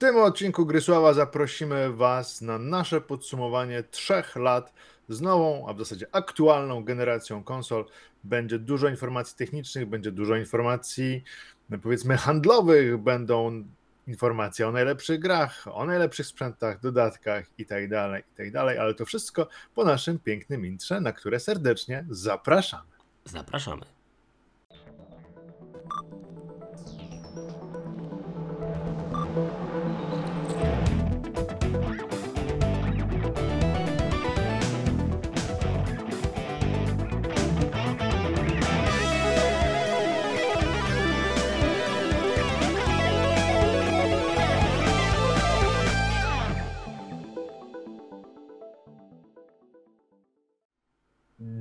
W tym odcinku Grysława zaprosimy Was na nasze podsumowanie trzech lat z nową, a w zasadzie aktualną generacją konsol. Będzie dużo informacji technicznych, będzie dużo informacji, no, powiedzmy, handlowych, będą informacje o najlepszych grach, o najlepszych sprzętach, dodatkach itd., tak itd., tak ale to wszystko po naszym pięknym intrze, na które serdecznie zapraszamy. Zapraszamy.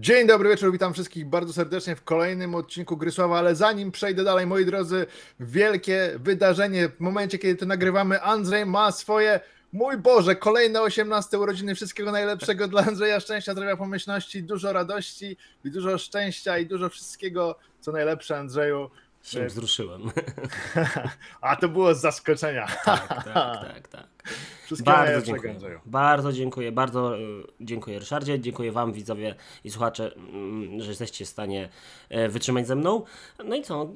Dzień dobry wieczór, witam wszystkich bardzo serdecznie w kolejnym odcinku Grysława, ale zanim przejdę dalej, moi drodzy, wielkie wydarzenie w momencie, kiedy to nagrywamy, Andrzej ma swoje, mój Boże, kolejne 18 urodziny, wszystkiego najlepszego dla Andrzeja, szczęścia, zdrowia, pomyślności, dużo radości i dużo szczęścia i dużo wszystkiego, co najlepsze Andrzeju się e, wzruszyłem. A to było z zaskoczenia. Tak, tak, tak. tak. Bardzo dziękuję. Bardzo dziękuję, e, bardzo dziękuję Ryszardzie, dziękuję Wam widzowie i słuchacze, mm, że jesteście w stanie e, wytrzymać ze mną. No i co,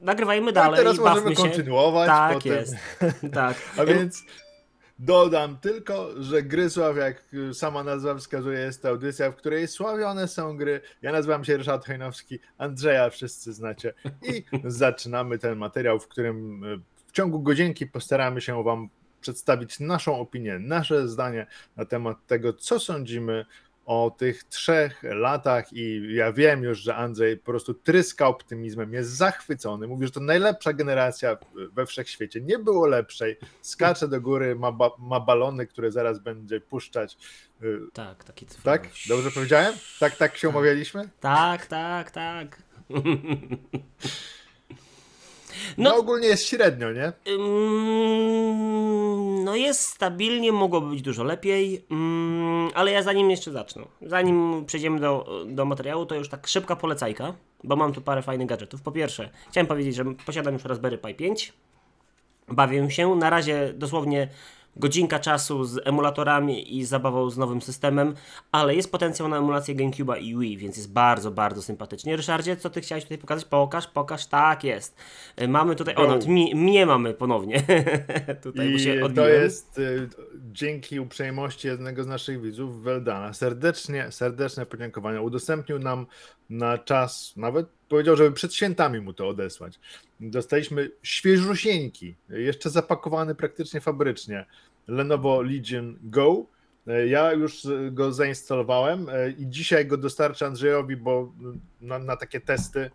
nagrywajmy dalej. No i teraz i bawmy się. Tak potem. jest, tak. A więc Dodam tylko, że Grysław, jak sama nazwa wskazuje, jest to audycja, w której sławione są gry. Ja nazywam się Ryszard Hojnowski, Andrzeja wszyscy znacie. I zaczynamy ten materiał, w którym e, w ciągu godzinki postaramy się Wam przedstawić naszą opinię, nasze zdanie na temat tego, co sądzimy o tych trzech latach i ja wiem już, że Andrzej po prostu tryska optymizmem, jest zachwycony, mówi, że to najlepsza generacja we wszechświecie, nie było lepszej, skacze do góry, ma, ba ma balony, które zaraz będzie puszczać. Y, tak, taki cyfrowy. Tak? Dobrze powiedziałem? Tak, tak się tak. umawialiśmy? Tak, tak, tak. No, no ogólnie jest średnio, nie? no jest stabilnie, mogłoby być dużo lepiej, ale ja zanim jeszcze zacznę, zanim przejdziemy do, do materiału, to już tak szybka polecajka, bo mam tu parę fajnych gadżetów. Po pierwsze, chciałem powiedzieć, że posiadam już Raspberry Pi 5, bawię się, na razie dosłownie godzinka czasu z emulatorami i zabawą z nowym systemem, ale jest potencjał na emulację GameCube'a i Wii, więc jest bardzo, bardzo sympatycznie. Ryszardzie, co ty chciałeś tutaj pokazać? Pokaż, pokaż, tak jest. E, mamy tutaj, o, nawet mnie mamy ponownie. tutaj, I bo się to jest y, dzięki uprzejmości jednego z naszych widzów, Weldana. Serdecznie, serdeczne podziękowania. Udostępnił nam na czas, nawet powiedział, żeby przed świętami mu to odesłać. Dostaliśmy świeżusieńki, jeszcze zapakowany praktycznie fabrycznie, Lenovo Legion Go. Ja już go zainstalowałem e, i dzisiaj go dostarczę Andrzejowi, bo mm, na, na takie testy.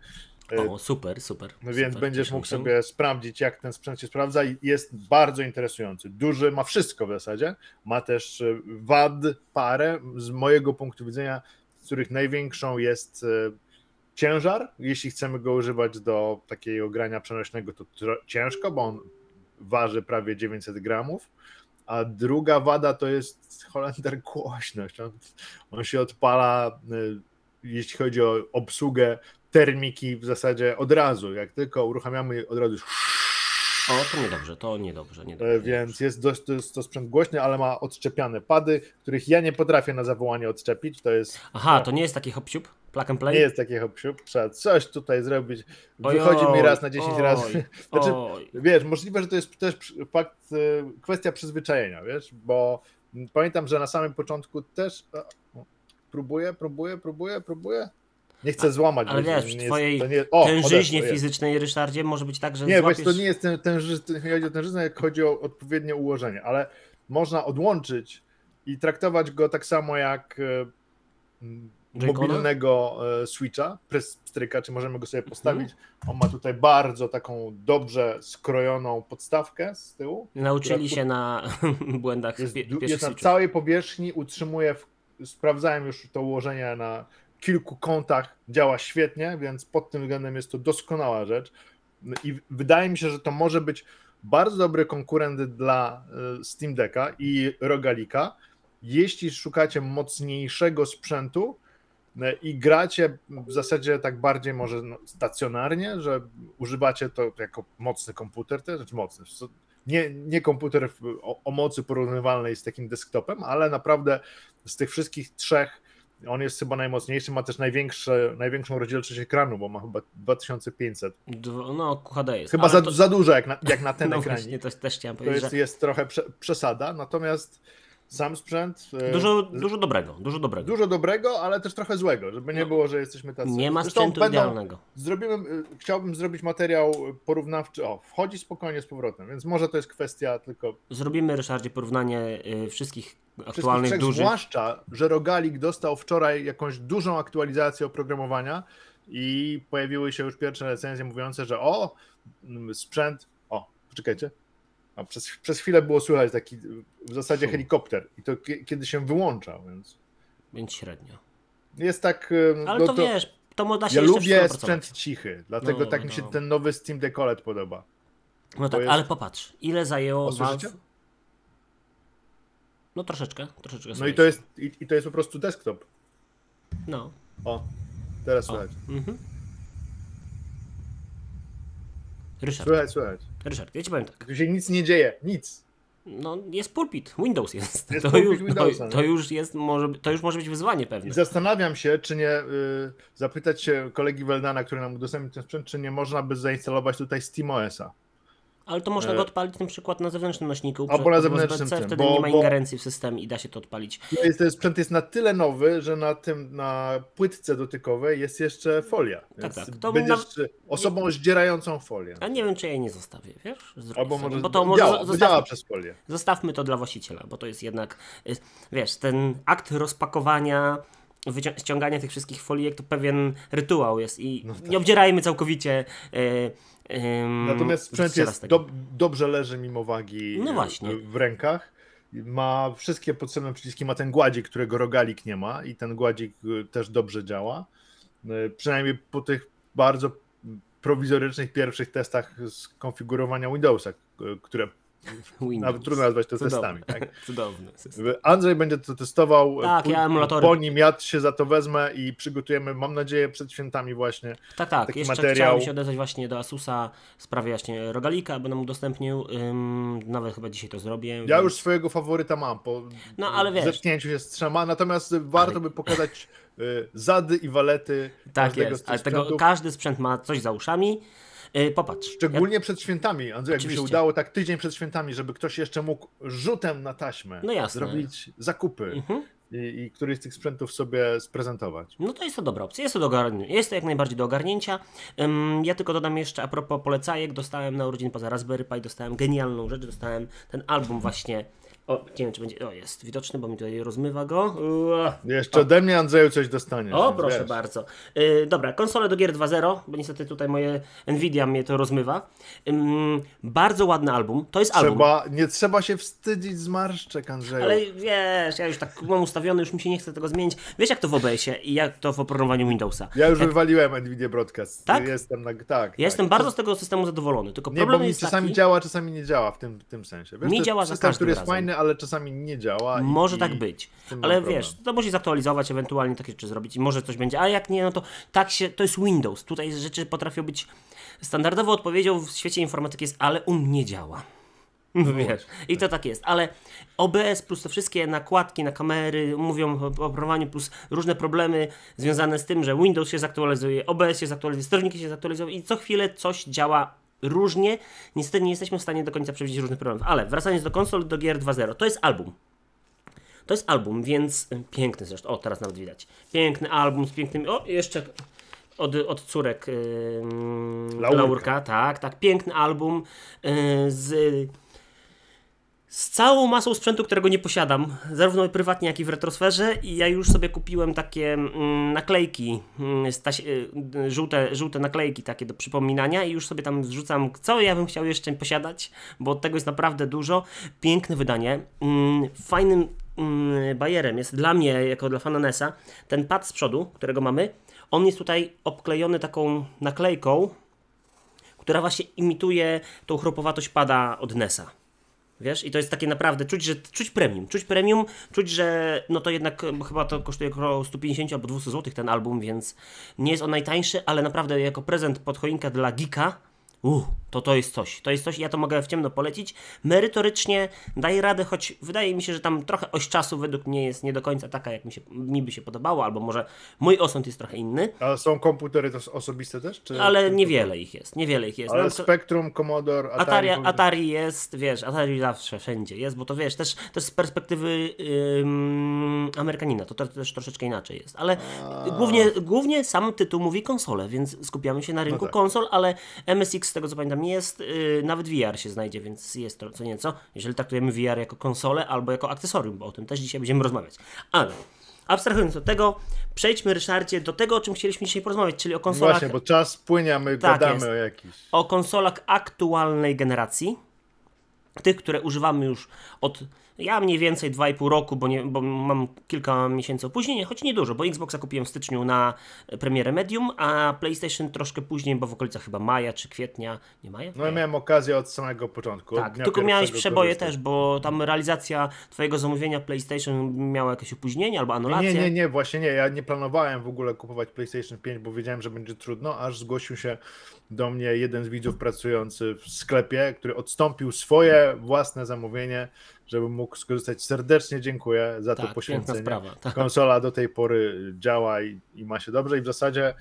E, o, super, super. No więc super, będziesz mógł sobie sprawdzić, jak ten sprzęt się sprawdza. Jest bardzo interesujący. Duży, ma wszystko w zasadzie. Ma też e, wad parę. Z mojego punktu widzenia których największą jest e, ciężar. Jeśli chcemy go używać do takiego grania przenośnego, to ciężko, bo on waży prawie 900 gramów. A druga wada to jest Holender głośność. On, on się odpala, e, jeśli chodzi o obsługę termiki, w zasadzie od razu. Jak tylko uruchamiamy, od razu już o, to niedobrze, to e, niedobrze. niedobrze Więc jest dość, to, jest to sprzęt głośny, ale ma odczepiane pady, których ja nie potrafię na zawołanie odczepić. To jest. Aha, to nie jest taki hop -siup? Plug and play? Nie jest taki hop -siup. Trzeba coś tutaj zrobić. Wychodzi oj, mi raz na 10 oj, razy. Znaczy, wiesz, możliwe, że to jest też fakt, e, kwestia przyzwyczajenia, wiesz, bo pamiętam, że na samym początku też. E, próbuję, próbuję, próbuję, próbuję. Nie chcę złamać. Ale wiesz, przy twojej nie, o, tężyźnie fizycznej, Ryszardzie, może być tak, że Nie, złapiesz... to nie jest ten, ten nie chodzi o tężyznę, jak chodzi o odpowiednie ułożenie, ale można odłączyć i traktować go tak samo jak e, mobilnego e, switcha, pstryka, czy możemy go sobie mhm. postawić. On ma tutaj bardzo taką dobrze skrojoną podstawkę z tyłu. Nauczyli się na błędach jest, jest na całej powierzchni, utrzymuje, w, sprawdzałem już to ułożenie na kilku kątach działa świetnie, więc pod tym względem jest to doskonała rzecz. No I wydaje mi się, że to może być bardzo dobry konkurent dla e, Steam Decka i Rogalika, jeśli szukacie mocniejszego sprzętu e, i gracie w zasadzie tak bardziej może no, stacjonarnie, że używacie to jako mocny komputer, też znaczy mocny, nie, nie komputer o, o mocy porównywalnej z takim desktopem, ale naprawdę z tych wszystkich trzech on jest chyba najmocniejszy, ma też największe, największą rozdzielczość ekranu, bo ma chyba 2500. No, QHD jest. Chyba za, to... za dużo jak na, jak na ten no ekranie. to też chciałem To jest, że... jest trochę prze, przesada, natomiast sam sprzęt. E, dużo, dużo dobrego, dużo dobrego. Dużo dobrego, ale też trochę złego, żeby nie no. było, że jesteśmy tacy. Nie ma Zresztą sprzętu będą, idealnego. Zrobimy, e, chciałbym zrobić materiał porównawczy. O, wchodzi spokojnie z powrotem, więc może to jest kwestia tylko... Zrobimy, Ryszardzie, porównanie e, wszystkich aktualnych trzech, dużych... Zwłaszcza, że Rogalik dostał wczoraj jakąś dużą aktualizację oprogramowania i pojawiły się już pierwsze recenzje mówiące, że o, mm, sprzęt... O, poczekajcie, a przez, przez chwilę było słychać taki w zasadzie Szum. helikopter i to kiedy się wyłącza, więc... Więc średnio. Jest tak... Ale no, to, to wiesz, to można się Ja lubię sprzęt cichy, dlatego no, tak no. mi się ten nowy Steam Decolet podoba. No tak, jest... ale popatrz, ile zajęło Valve... No troszeczkę, troszeczkę. No i to, jest, i, i, to jest po prostu desktop. No. O, teraz o. słychać. Mhm. Ryszard. słuchaj, słuchaj, Ryszard, ja ci powiem tak. Tu się nic nie dzieje, nic. No, jest pulpit, Windows jest. jest to, pulpit już, Windowsa, to, to, już jest, może, to już może być wyzwanie pewne. I zastanawiam się, czy nie y, zapytać się kolegi Weldana, który nam udostępnił ten sprzęt, czy nie można by zainstalować tutaj SteamOS-a. Ale to można e, go odpalić na przykład na zewnętrznym nośniku. Albo na zewnętrznym. nośniku wtedy bo, nie ma ingerencji bo... w system i da się to odpalić. Jest, ten sprzęt jest na tyle nowy, że na tym na płytce dotykowej jest jeszcze folia. Tak, tak. To będziesz na... osobą nie... zdzierającą folię. A nie wiem, czy jej nie zostawię, wiesz? Albo może, bo to może działa, działa przez folię. Zostawmy to dla właściciela, bo to jest jednak, y, wiesz, ten akt rozpakowania ściągania tych wszystkich jak to pewien rytuał jest i no tak. nie obdzierajmy całkowicie y, Ym, Natomiast sprzęt jest do, dobrze leży mimo wagi no e, w rękach. Ma wszystkie potrzebne przyciski, ma ten gładzik, którego rogalik nie ma i ten gładzik e, też dobrze działa. E, przynajmniej po tych bardzo prowizorycznych pierwszych testach skonfigurowania Windowsa, które Windows. Nawet trudno nazwać to testami. Tak? Cudowny system. Andrzej będzie to testował. E, tak, ja emulatory. Po nim ja się za to wezmę i przygotujemy, mam nadzieję, przed świętami właśnie Tak, tak. Taki jeszcze materiał. chciałem się odezwać właśnie do Asusa w sprawie właśnie Rogalika, będę mu udostępnił. Ym, nawet chyba dzisiaj to zrobię. Ja więc... już swojego faworyta mam po no, ale wiesz. zetknięciu się z trzema, natomiast ale... warto by pokazać y, zady i walety tak każdego jest, ale tego, każdy sprzęt ma coś za uszami, E, popatrz. Szczególnie ja... przed świętami, Andrzej, jakby się udało tak tydzień przed świętami, żeby ktoś jeszcze mógł rzutem na taśmę no zrobić zakupy. Mhm. I, i któryś z tych sprzętów sobie sprezentować. No to jest to dobra opcja, jest to, do jest to jak najbardziej do ogarnięcia. Um, ja tylko dodam jeszcze a propos polecajek, dostałem na urodziny poza Raspberry Pi, dostałem genialną rzecz, dostałem ten album właśnie o, nie wiem, czy będzie. O, jest widoczny, bo mi tutaj rozmywa go. Ua. Jeszcze o. ode mnie, Andrzeju, coś dostanie. O, proszę wiesz. bardzo. Yy, dobra, konsole do gier 2.0, bo niestety tutaj moje Nvidia mnie to rozmywa. bardzo ładny album. To jest trzeba, album. Nie trzeba się wstydzić zmarszczek, Andrzeju. Ale wiesz, ja już tak mam ustawiony, już mi się nie chce tego zmienić. Wiesz, jak to w OBS-ie i jak to w oprogramowaniu Windowsa. Ja już jak... E, wywaliłem Nvidia Broadcast. Tak? Jestem na... tak, tak. Ja jestem bardzo z tego systemu zadowolony. Tylko problem bo mi jest czasami taki... działa, czasami nie działa w tym, w tym sensie. Wiesz, mi działa system, za każdym który jest razem. fajny, ale czasami nie działa. Może i, tak być. Ale wiesz, to musi zaktualizować, ewentualnie takie rzeczy zrobić i może coś będzie. A jak nie, no to tak się, to jest Windows. Tutaj rzeczy potrafią być standardową odpowiedzią w świecie informatyki jest, ale u mnie działa. No wiesz. I to tak, tak jest, ale OBS plus te wszystkie nakładki na kamery mówią o oprogramowaniu plus różne problemy związane z tym, że Windows się zaktualizuje, OBS się zaktualizuje, sterowniki się zaktualizują i co chwilę coś działa różnie. Niestety nie jesteśmy w stanie do końca przewidzieć różnych problemów. Ale wracając do konsol, do gier 2.0, to jest album. To jest album, więc y, piękny zresztą. O, teraz nawet widać. Piękny album z pięknym. O, jeszcze od, od córek yy, Laurka. Laurka. Tak, tak. Piękny album yy, z z całą masą sprzętu, którego nie posiadam, zarówno prywatnie, jak i w retrosferze. I ja już sobie kupiłem takie mm, naklejki, mm, y, y, żółte, żółte naklejki takie do przypominania i już sobie tam wrzucam, co ja bym chciał jeszcze posiadać, bo tego jest naprawdę dużo. Piękne wydanie. Mm, fajnym bajerem jest dla mnie, jako dla fana NES-a, ten pad z przodu, którego mamy, on jest tutaj obklejony taką naklejką, która właśnie imituje tą chropowatość pada od NES-a. Wiesz, i to jest takie naprawdę, czuć, że czuć premium, czuć premium, czuć, że no to jednak chyba to kosztuje około 150 albo 200 zł ten album, więc nie jest on najtańszy, ale naprawdę jako prezent pod choinkę dla geeka uh, to to jest coś. To jest coś, ja to mogę w ciemno polecić. Merytorycznie daj radę, choć wydaje mi się, że tam trochę oś czasu według mnie jest nie do końca taka, jak mi, się, mi by się podobało, albo może mój osąd jest trochę inny. A są komputery to osobiste też? Czy... Ale niewiele ich jest, niewiele ich jest. Ale no, Spectrum, Commodore, Atari... Atari, Atari jest, wiesz, Atari zawsze, wszędzie jest, bo to wiesz, też, też z perspektywy ym, Amerykanina, to też troszeczkę inaczej jest, ale A... głównie, głównie sam tytuł mówi konsole, więc skupiamy się na no rynku no tak. konsol, ale MSX tego co pamiętam jest, yy, nawet VR się znajdzie, więc jest to co nieco, jeżeli traktujemy VR jako konsolę albo jako akcesorium, bo o tym też dzisiaj będziemy rozmawiać. Ale abstrahując od tego, przejdźmy Ryszardzie do tego, o czym chcieliśmy dzisiaj porozmawiać, czyli o konsolach... Właśnie, bo czas płynie, a my tak gadamy jest. o jakichś... O konsolach aktualnej generacji tych, które używamy już od ja mniej więcej 2,5 roku, bo, nie, bo mam kilka miesięcy później, choć nie dużo, bo Xboxa kupiłem w styczniu na premierę Medium, a PlayStation troszkę później, bo w okolicach chyba maja czy kwietnia, nie maja? No ja miałem okazję od samego początku. Tak, tylko miałeś przeboje korzystać. też, bo tam realizacja twojego zamówienia PlayStation miała jakieś opóźnienie albo anulację. Nie, nie, nie, właśnie nie, ja nie planowałem w ogóle kupować PlayStation 5, bo wiedziałem, że będzie trudno, aż zgłosił się do mnie jeden z widzów pracujący w sklepie, który odstąpił swoje własne zamówienie, żeby mógł skorzystać. Serdecznie dziękuję za tak, to poświęcenie. Sprawa, tak. Konsola do tej pory działa i, i, ma się dobrze i w zasadzie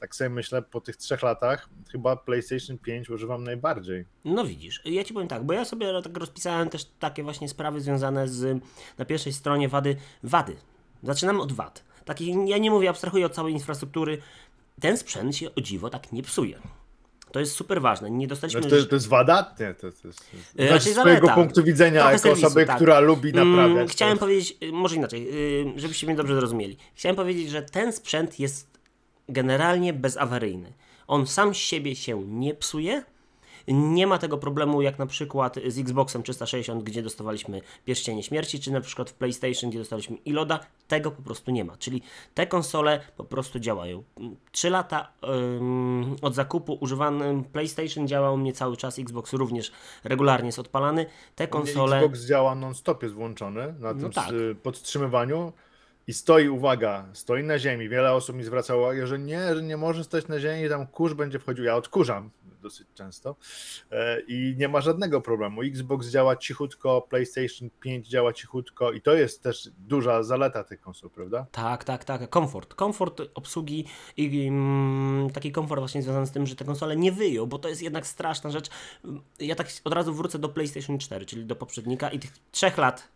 tak sobie myślę, po tych trzech latach chyba PlayStation 5 używam najbardziej. No widzisz, ja ci powiem tak, bo ja sobie tak rozpisałem też takie właśnie sprawy związane z na pierwszej stronie wady. Wady. Zaczynamy od wad. Takich, ja nie mówię, abstrahuję od całej infrastruktury. Ten sprzęt się o dziwo tak nie psuje. To jest super ważne. Nie dostaliśmy. Znaczy, to, jest, to jest nie, To, to jest, e, znaczy, znaczy, z mojego punktu widzenia, jako serwisu, osoby, tak. która lubi mm, naprawiać. chciałem powiedzieć, e, może inaczej, e, żebyście mnie dobrze zrozumieli. Chciałem powiedzieć, że ten sprzęt jest generalnie bezawaryjny. On sam siebie się nie psuje, nie ma tego problemu jak na przykład z Xboxem 360, gdzie dostawaliśmy pierścienie śmierci, czy na przykład w PlayStation, gdzie dostaliśmy iloda. Tego po prostu nie ma. Czyli te konsole po prostu działają. 3 lata ym, od zakupu używanym PlayStation działał mnie cały czas, Xbox również regularnie jest odpalany. Te konsole. Xbox działa non-stop, jest włączony na no tym no tak. podtrzymywaniu. I stoi, uwaga, stoi na ziemi. Wiele osób mi zwracało, że nie, że nie może stać na ziemi, tam kurz będzie wchodził. Ja odkurzam dosyć często e, i nie ma żadnego problemu. Xbox działa cichutko, PlayStation 5 działa cichutko i to jest też duża zaleta tych konsol, prawda? Tak, tak, tak. Komfort. Komfort obsługi i mm, taki komfort właśnie związany z tym, że te konsole nie wyją, bo to jest jednak straszna rzecz. Ja tak od razu wrócę do PlayStation 4, czyli do poprzednika i tych trzech lat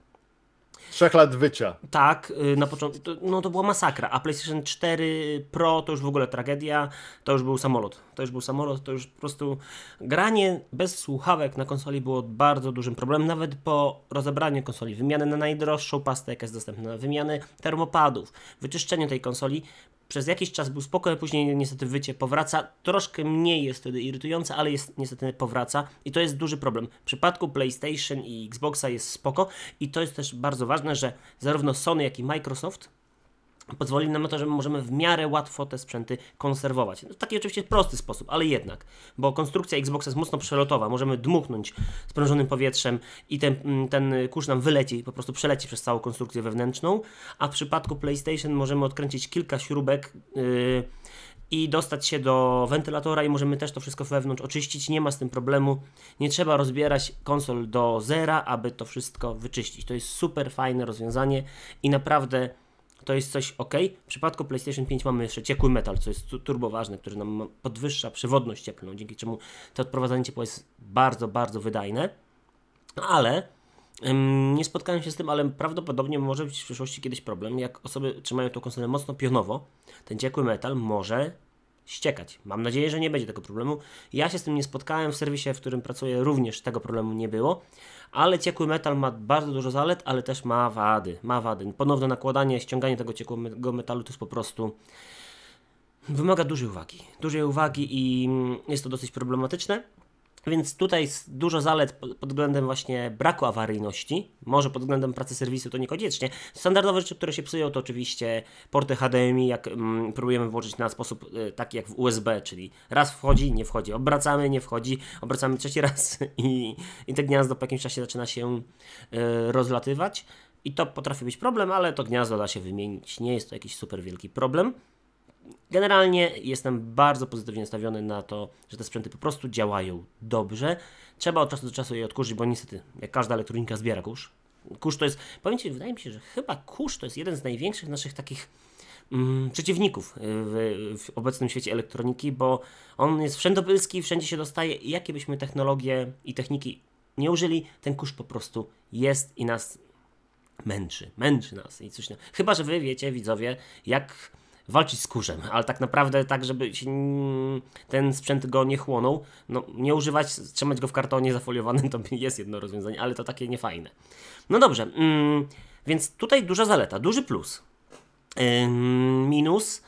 Trzech lat wycia. Tak, y, na początku, to, no to była masakra, a PlayStation 4 Pro to już w ogóle tragedia, to już był samolot, to już był samolot, to już po prostu granie bez słuchawek na konsoli było bardzo dużym problemem, nawet po rozebraniu konsoli, wymiany na najdroższą pastę, jaka jest dostępna, wymiany termopadów, wyczyszczeniu tej konsoli, przez jakiś czas był spokojny, później niestety wycie powraca. Troszkę mniej jest wtedy irytujące, ale jest niestety powraca i to jest duży problem. W przypadku PlayStation i Xboxa jest spoko i to jest też bardzo ważne, że zarówno Sony, jak i Microsoft pozwoli nam na to, że możemy w miarę łatwo te sprzęty konserwować. No, taki oczywiście prosty sposób, ale jednak, bo konstrukcja Xboxa jest mocno przelotowa, możemy dmuchnąć sprężonym powietrzem i ten, mm, ten kurz nam wyleci, po prostu przeleci przez całą konstrukcję wewnętrzną, a w przypadku PlayStation możemy odkręcić kilka śrubek yy, i dostać się do wentylatora i możemy też to wszystko wewnątrz oczyścić, nie ma z tym problemu, nie trzeba rozbierać konsol do zera, aby to wszystko wyczyścić. To jest super fajne rozwiązanie i naprawdę to jest coś ok. W przypadku PlayStation 5 mamy jeszcze ciekły metal, co jest turbo ważne, który nam podwyższa przewodność cieplną, dzięki czemu to odprowadzanie ciepła jest bardzo, bardzo wydajne. Ale ym, nie spotkałem się z tym, ale prawdopodobnie może być w przyszłości kiedyś problem, jak osoby trzymają tą konsolę mocno pionowo, ten ciekły metal może ściekać. Mam nadzieję, że nie będzie tego problemu. Ja się z tym nie spotkałem, w serwisie, w którym pracuję również tego problemu nie było, ale ciekły metal ma bardzo dużo zalet, ale też ma wady. Ma wady. Ponowne nakładanie, ściąganie tego ciekłego metalu to jest po prostu wymaga dużej uwagi. Dużej uwagi i mm, jest to dosyć problematyczne. Więc tutaj dużo zalet pod względem właśnie braku awaryjności. Może pod względem pracy serwisu to niekoniecznie. Standardowe rzeczy, które się psują, to oczywiście porty HDMI, jak mm, próbujemy włożyć na sposób y, taki jak w USB, czyli raz wchodzi, nie wchodzi, obracamy, nie wchodzi, obracamy trzeci raz i, i gniazdo po jakimś czasie zaczyna się y, rozlatywać. I to potrafi być problem, ale to gniazdo da się wymienić. Nie jest to jakiś super wielki problem. Generalnie jestem bardzo pozytywnie nastawiony na to, że te sprzęty po prostu działają dobrze. Trzeba od czasu do czasu je odkurzyć, bo niestety, jak każda elektronika zbiera kurz. Kurz to jest, powiem Ci, wydaje mi się, że chyba kurz to jest jeden z największych naszych takich mm, przeciwników y, w, w, obecnym świecie elektroniki, bo on jest wszędobylski, wszędzie się dostaje i jakie byśmy technologie i techniki nie użyli, ten kurz po prostu jest i nas męczy, męczy nas i coś. Chyba, że Wy wiecie, widzowie, jak walczyć z kurzem, ale tak naprawdę tak, żeby ten sprzęt go nie chłonął, no nie używać, trzymać go w kartonie zafoliowanym to jest jedno rozwiązanie, ale to takie niefajne. No dobrze, mm, więc tutaj duża zaleta, duży plus. minus,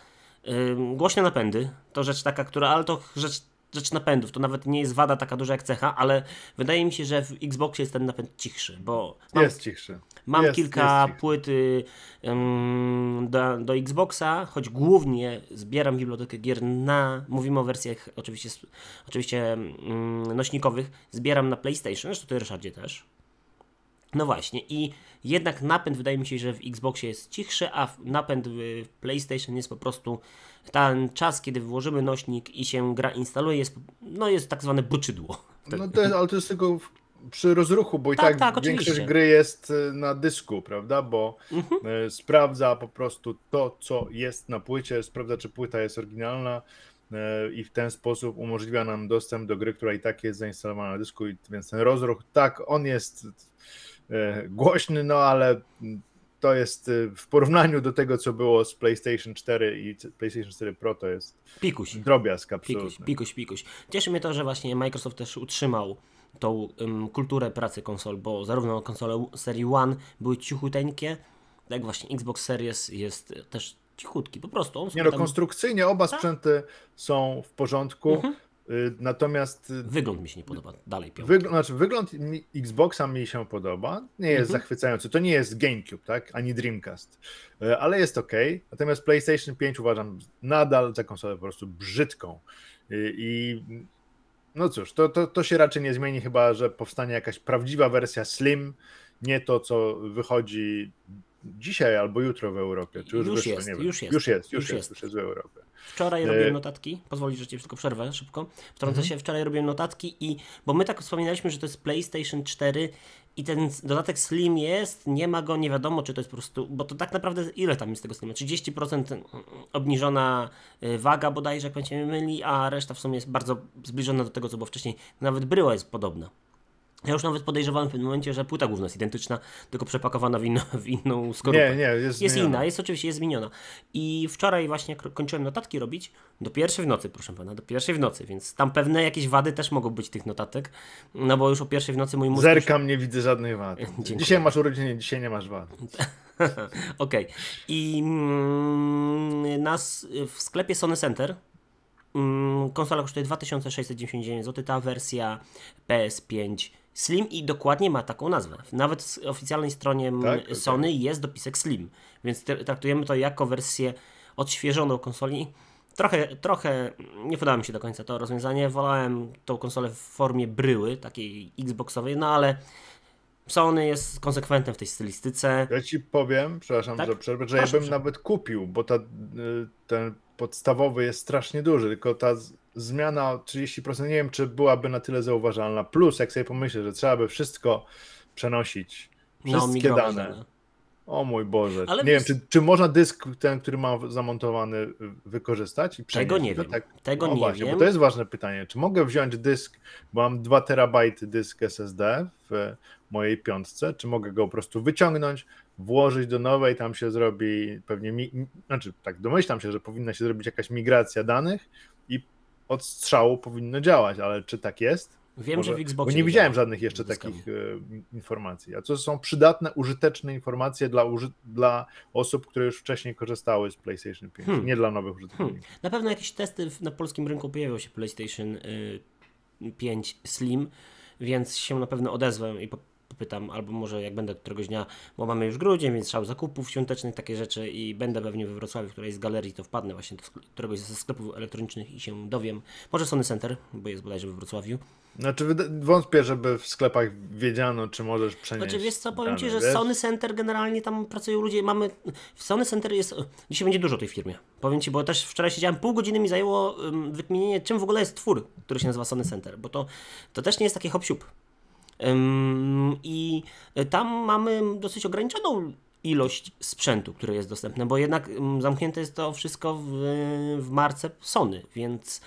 yy, głośne napędy, to rzecz taka, która, ale to rzecz rzecz napędów. To nawet nie jest wada taka duża jak cecha, ale wydaje mi się, że w Xboxie jest ten napęd cichszy, bo... Mam, jest cichszy. Mam jest, kilka jest. płyt do, do Xboxa, choć głównie zbieram bibliotekę gier na, mówimy o wersjach oczywiście, oczywiście nośnikowych, zbieram na PlayStation, zresztą tutaj Ryszardzie też. No właśnie i jednak napęd wydaje mi się, że w Xboxie jest cichszy, a napęd w PlayStation jest po prostu ten czas, kiedy włożymy nośnik i się gra instaluje, jest, no jest tak zwane buczydło. No to, ale to jest tylko przy rozruchu, bo i tak, tak, tak większość oczywiście. gry jest y, na dysku, prawda? Bo mhm. Y, sprawdza po prostu to, co jest na płycie, sprawdza, czy płyta jest oryginalna y, i w ten sposób umożliwia nam dostęp do gry, która i tak jest zainstalowana na dysku, więc ten rozruch, tak, on jest głośny, no ale to jest w porównaniu do tego, co było z PlayStation 4 i PlayStation 4 Pro, to jest pikuś. drobiazg absolutny. Pikuś, pikuś, pikuś. Cieszy mnie to, że właśnie Microsoft też utrzymał tą kulturę pracy konsol, bo zarówno konsole serii One były cichuteńkie, tak właśnie Xbox Series jest y, też cichutki, po prostu. On nie no, tam... konstrukcyjnie oba tak. sprzęty są w porządku, mhm. Y, natomiast... Y, wygląd mi się nie podoba, dalej piątka. znaczy, wygląd Xboxa mi się podoba, nie jest mhm. zachwycający, to nie jest GameCube, tak, ani Dreamcast, ale jest ok, natomiast PlayStation 5 uważam nadal za konsolę po prostu brzydką i no cóż, to, to, to się raczej nie zmieni, chyba że powstanie jakaś prawdziwa wersja Slim, nie to, co wychodzi dzisiaj albo jutro w Europie. Czy już, już, wyszło, jest, już, jest, już, jest, już jest, już jest, już jest w Europie. Wczoraj robiłem e, notatki, pozwolisz, że ci tylko przerwę szybko. Wtrącę mhm. się, wczoraj robiłem notatki i, bo my tak wspominaliśmy, że to jest PlayStation 4 i ten dodatek Slim jest, nie ma go, nie wiadomo czy to jest po prostu, bo to tak naprawdę ile tam jest tego Slima? 30% mm, obniżona y, waga bodajże, jak będziemy myli, a reszta w sumie jest bardzo zbliżona do tego, co było wcześniej. Nawet bryła jest podobna. Ja już nawet podejrzewałem w pewnym momencie, że płyta główna jest identyczna, tylko przepakowana w, w inną skorupę. Nie, nie, jest, jest inna. Jest oczywiście jest zmieniona. I wczoraj właśnie kończyłem notatki robić do pierwszej w nocy, proszę pana, do pierwszej w nocy, więc tam pewne jakieś wady też mogą być tych notatek, no bo już o pierwszej w nocy mój mózg... Zerkam, już... nie widzę żadnej wady. Dziękuję. Dzisiaj masz urodziny, dzisiaj nie masz wady. Okej. Okay. I mm, nas w sklepie Sony Center mm, konsola kosztuje 2699 zł, ta wersja PS5 Slim i dokładnie ma taką nazwę. Nawet w oficjalnej stronie mm, tak, tak, Sony tak. jest dopisek Slim, więc traktujemy to jako wersję odświeżoną konsoli. Trochę, trochę nie podoba mi się do końca to rozwiązanie. Wolałem tą konsolę w formie bryły, takiej Xboxowej, no ale Sony jest konsekwentny w tej stylistyce. Ja ci powiem, przepraszam, tak? że przerwę, że Proszę, ja bym proszę. nawet kupił, bo ta, y, ten podstawowy jest strasznie duży, tylko ta zmiana o 30% nie wiem, czy byłaby na tyle zauważalna. Plus, jak sobie pomyślę, że trzeba by wszystko przenosić, no, wszystkie no, dane. No. O mój Boże. Ale nie wiem, czy, czy, można dysk, ten, który mam zamontowany, y, wykorzystać? I Tego nie wiem. Tak... Tego no, nie właśnie, wiem. Bo to jest ważne pytanie. Czy mogę wziąć dysk, bo mam 2 terabajty dysk SSD w mojej piątce, czy mogę go po prostu wyciągnąć, włożyć do nowej, tam się zrobi pewnie, mi, znaczy tak domyślam się, że powinna się zrobić jakaś migracja danych i od strzału powinno działać, ale czy tak jest? Wiem, Może, że w Xboxie. nie widziałem żadnych jeszcze takich y, informacji. A co są przydatne, użyteczne informacje dla, uży dla osób, które już wcześniej korzystały z PlayStation 5, hmm. nie dla nowych użytkowników? Hmm. Na pewno jakieś testy na polskim rynku pojawią się PlayStation y, 5 Slim, więc się na pewno odezwę i po pytam albo może jak będę któregoś dnia, bo mamy już grudzień, więc szał zakupów świątecznych, takie rzeczy i będę pewnie we Wrocławiu, w którejś z galerii, to wpadnę właśnie do któregoś ze sklepów elektronicznych i się dowiem. Może Sony Center, bo jest bodajże we Wrocławiu. Znaczy wątpię, żeby w sklepach wiedziano, czy możesz przenieść. Znaczy wiesz co, powiem Ci, że wiesz? Sony Center generalnie tam pracują ludzie, mamy, w Sony Center jest, dzisiaj będzie dużo tej firmie, powiem Ci, bo też wczoraj siedziałem, pół godziny mi zajęło um, wykminienie, czym w ogóle jest twór, który się nazywa Sony Center, bo to, to też nie jest taki hop i tam mamy dosyć ograniczoną ilość sprzętu, które jest dostępne, bo jednak zamknięte jest to wszystko w, w marce Sony, więc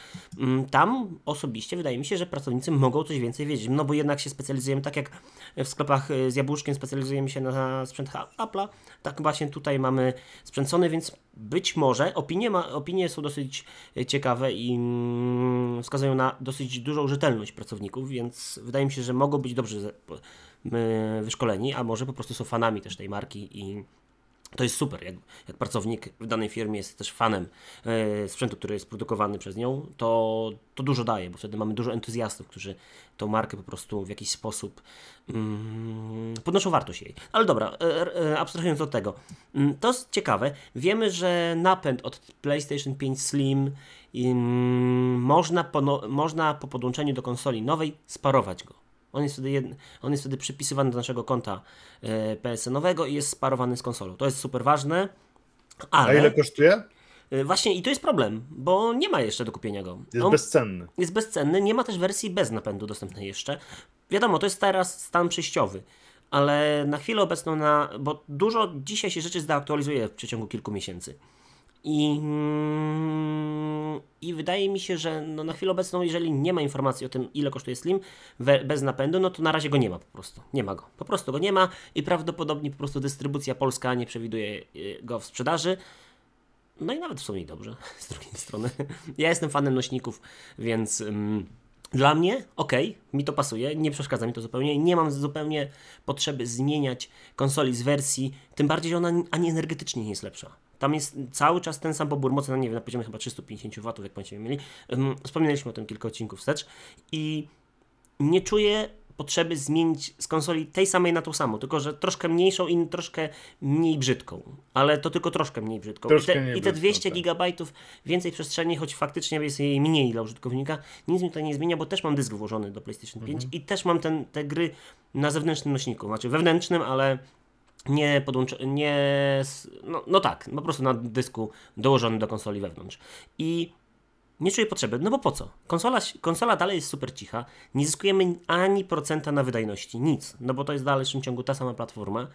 tam osobiście wydaje mi się, że pracownicy mogą coś więcej wiedzieć, no bo jednak się specjalizujemy tak jak w sklepach e, z jabłuszkiem specjalizujemy się na sprzętach Apple'a. Tak właśnie tutaj mamy sprzęt Sony, więc być może opinie, ma, opinie są dosyć e, ciekawe i mm, wskazują na dosyć dużą rzetelność pracowników, więc wydaje mi się, że mogą być dobrze e, wyszkoleni, a może po prostu są fanami też tej marki i to jest super, jak, jak, pracownik w danej firmie jest też fanem e, sprzętu, który jest produkowany przez nią, to, to dużo daje, bo wtedy mamy dużo entuzjastów, którzy tą markę po prostu w jakiś sposób mm, podnoszą wartość jej. Ale dobra, e, e, abstrahując od tego, mm, to jest ciekawe. Wiemy, że napęd od PlayStation 5 Slim mm, można, po, no, można po podłączeniu do konsoli nowej sparować go. On jest wtedy, on jest wtedy przypisywany do naszego konta e, PSN-owego i jest sparowany z konsolą. To jest super ważne. Ale... A ile kosztuje? E, właśnie i to jest problem, bo nie ma jeszcze do kupienia go. Jest on no, bezcenny. Jest bezcenny, nie ma też wersji bez napędu dostępnej jeszcze. Wiadomo, to jest teraz stan przejściowy, ale na chwilę obecną, na, bo dużo dzisiaj się rzeczy zdeaktualizuje w przeciągu kilku miesięcy. I, mm, I wydaje mi się, że no na chwilę obecną, jeżeli nie ma informacji o tym, ile kosztuje Slim we, bez napędu, no to na razie go nie ma po prostu. Nie ma go. Po prostu go nie ma i prawdopodobnie po prostu dystrybucja polska nie przewiduje y, go w sprzedaży. No i nawet w sumie dobrze, z drugiej strony. Ja jestem fanem nośników, więc. Mm, dla mnie ok, mi to pasuje, nie przeszkadza mi to zupełnie, nie mam zupełnie potrzeby zmieniać konsoli z wersji, tym bardziej, że ona ani energetycznie nie jest lepsza. Tam jest cały czas ten sam pobór mocy, na nie wiem, na poziomie chyba 350 W, jak będziemy mieli. Wspominaliśmy o tym kilka odcinków wstecz i nie czuję potrzeby zmienić z konsoli tej samej na tą samą, tylko że troszkę mniejszą i troszkę mniej brzydką, ale to tylko troszkę mniej brzydką. Troszkę I, te, I te 200 tak. gigabajtów więcej przestrzeni, choć faktycznie jest jej mniej dla użytkownika, nic mi to nie zmienia, bo też mam dysk włożony do PlayStation 5 mhm. i też mam ten, te gry na zewnętrznym nośniku, znaczy wewnętrznym, ale nie podłączony, nie, no, no tak, po prostu na dysku dołożony do konsoli wewnątrz. I nie czuję potrzeby, no bo po co? Konsola, konsola dalej jest super cicha, nie zyskujemy ani procenta na wydajności, nic, no bo to jest w dalszym ciągu ta sama platforma.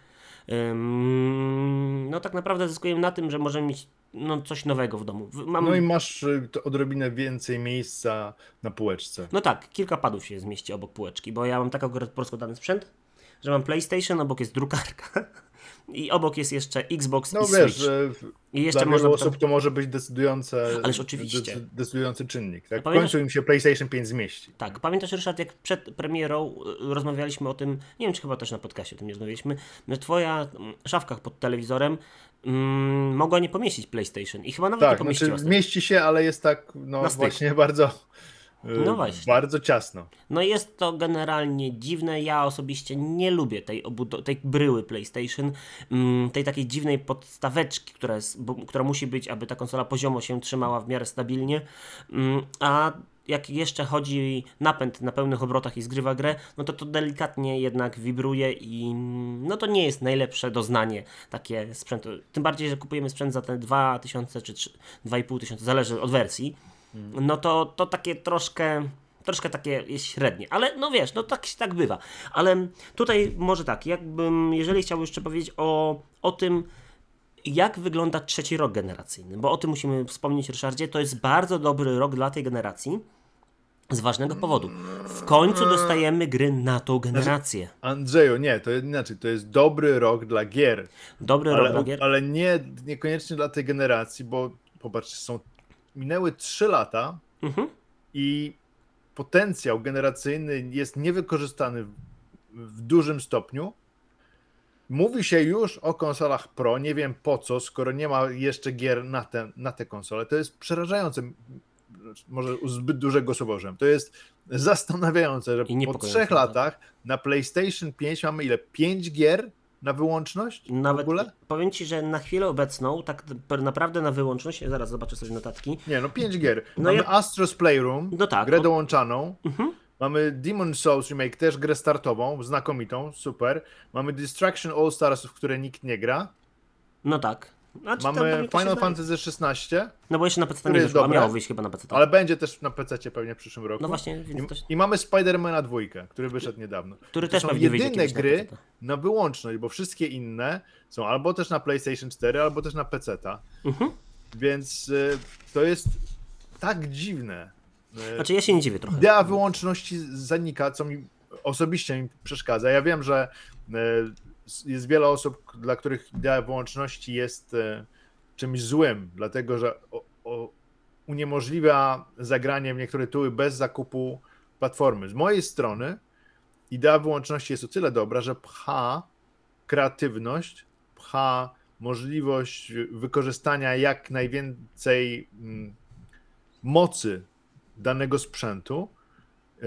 Ym, no tak naprawdę zyskujemy na tym, że możemy mieć no, coś nowego w domu. Mam... No i masz y, odrobinę więcej miejsca na półeczce. No tak, kilka padów się zmieści obok półeczki, bo ja mam tak akurat dany sprzęt, że mam PlayStation, obok jest drukarka i obok jest jeszcze Xbox no, i wiesz, Switch. Że w, I jeszcze dla można osób to może być decydujące, Ależ oczywiście. decydujący czynnik. Tak? Pamiętasz, w końcu im się PlayStation 5 zmieści. Tak, pamiętasz Ryszard, jak przed premierą y, rozmawialiśmy o tym, nie wiem czy chyba też na podcastie o tym nie rozmawialiśmy, że twoja mm, szafka pod telewizorem mm, mogła nie pomieścić PlayStation i chyba nawet tak, nie pomieściła. Znaczy, mieści się, ale jest tak no, właśnie bardzo Y, no właśnie. Bardzo ciasno. No jest to generalnie dziwne. Ja osobiście nie lubię tej, tej bryły PlayStation, mm, tej takiej dziwnej podstaweczki, która, jest, która musi być, aby ta konsola poziomo się trzymała w miarę stabilnie. Mm, a jak jeszcze chodzi napęd na pełnych obrotach i zgrywa grę, no to to delikatnie jednak wibruje i no to nie jest najlepsze doznanie takie sprzętu. Tym bardziej, że kupujemy sprzęt za te 2000 czy 2500, zależy od wersji no to, to takie troszkę troszkę takie średnie, ale no wiesz, no tak, tak bywa. Ale tutaj może tak, jakbym, jeżeli chciał jeszcze powiedzieć o, o tym, jak wygląda trzeci rok generacyjny, bo o tym musimy wspomnieć, Ryszardzie, to jest bardzo dobry rok dla tej generacji. Z ważnego powodu. W końcu dostajemy gry na tą znaczy, generację. Andrzeju, nie, to inaczej. To jest dobry rok dla gier. Dobry ale, rok dla gier. Ale nie, niekoniecznie dla tej generacji, bo popatrz, są minęły 3 lata mhm. i potencjał generacyjny jest niewykorzystany w dużym stopniu. Mówi się już o konsolach Pro, nie wiem po co, skoro nie ma jeszcze gier na te, na te konsole. To jest przerażające, może zbyt dużego słowożem. To jest zastanawiające, że po trzech latach na PlayStation 5 mamy ile? 5 gier na wyłączność? Nawet, w ogóle? Powiem ci, że na chwilę obecną, tak naprawdę na wyłączność, zaraz zobaczę sobie notatki. Nie, no 5 gier. No Mamy ja... Astro's Playroom, no tak, grę dołączaną. Mhm. Mamy Demon Souls Remake, też grę startową, znakomitą, super. Mamy Distraction All Stars, w które nikt nie gra. No tak. Znaczy, Mamy Final Fantasy XVI. No bo jeszcze na PC nie wyszło, a miało wyjść chyba na PC. Ale będzie też na PC pewnie w przyszłym roku. No właśnie. I, się... i mamy Spidermana 2, który wyszedł niedawno. Który to też są pewnie jedyne gry na, na, wyłączność, bo wszystkie inne są albo też na PlayStation 4, albo też na PC. Mhm. Więc y, to jest tak dziwne. Y, znaczy ja się nie dziwię trochę. Idea wyłączności zanika, co mi osobiście mi przeszkadza. Ja wiem, że y, jest wiele osób, dla których idea wyłączności jest e, czymś złym, dlatego że uniemożliwia zagranie w niektóre tyły bez zakupu platformy. Z mojej strony idea wyłączności jest o tyle dobra, że pcha kreatywność, pcha możliwość wykorzystania jak najwięcej mm, mocy danego sprzętu, e,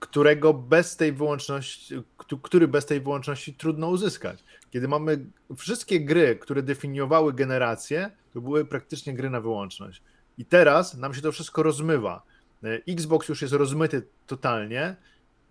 którego bez tej wyłączności, który bez tej wyłączności trudno uzyskać. Kiedy mamy wszystkie gry, które definiowały generację, to były praktycznie gry na wyłączność. I teraz nam się to wszystko rozmywa. E, Xbox już jest rozmyty totalnie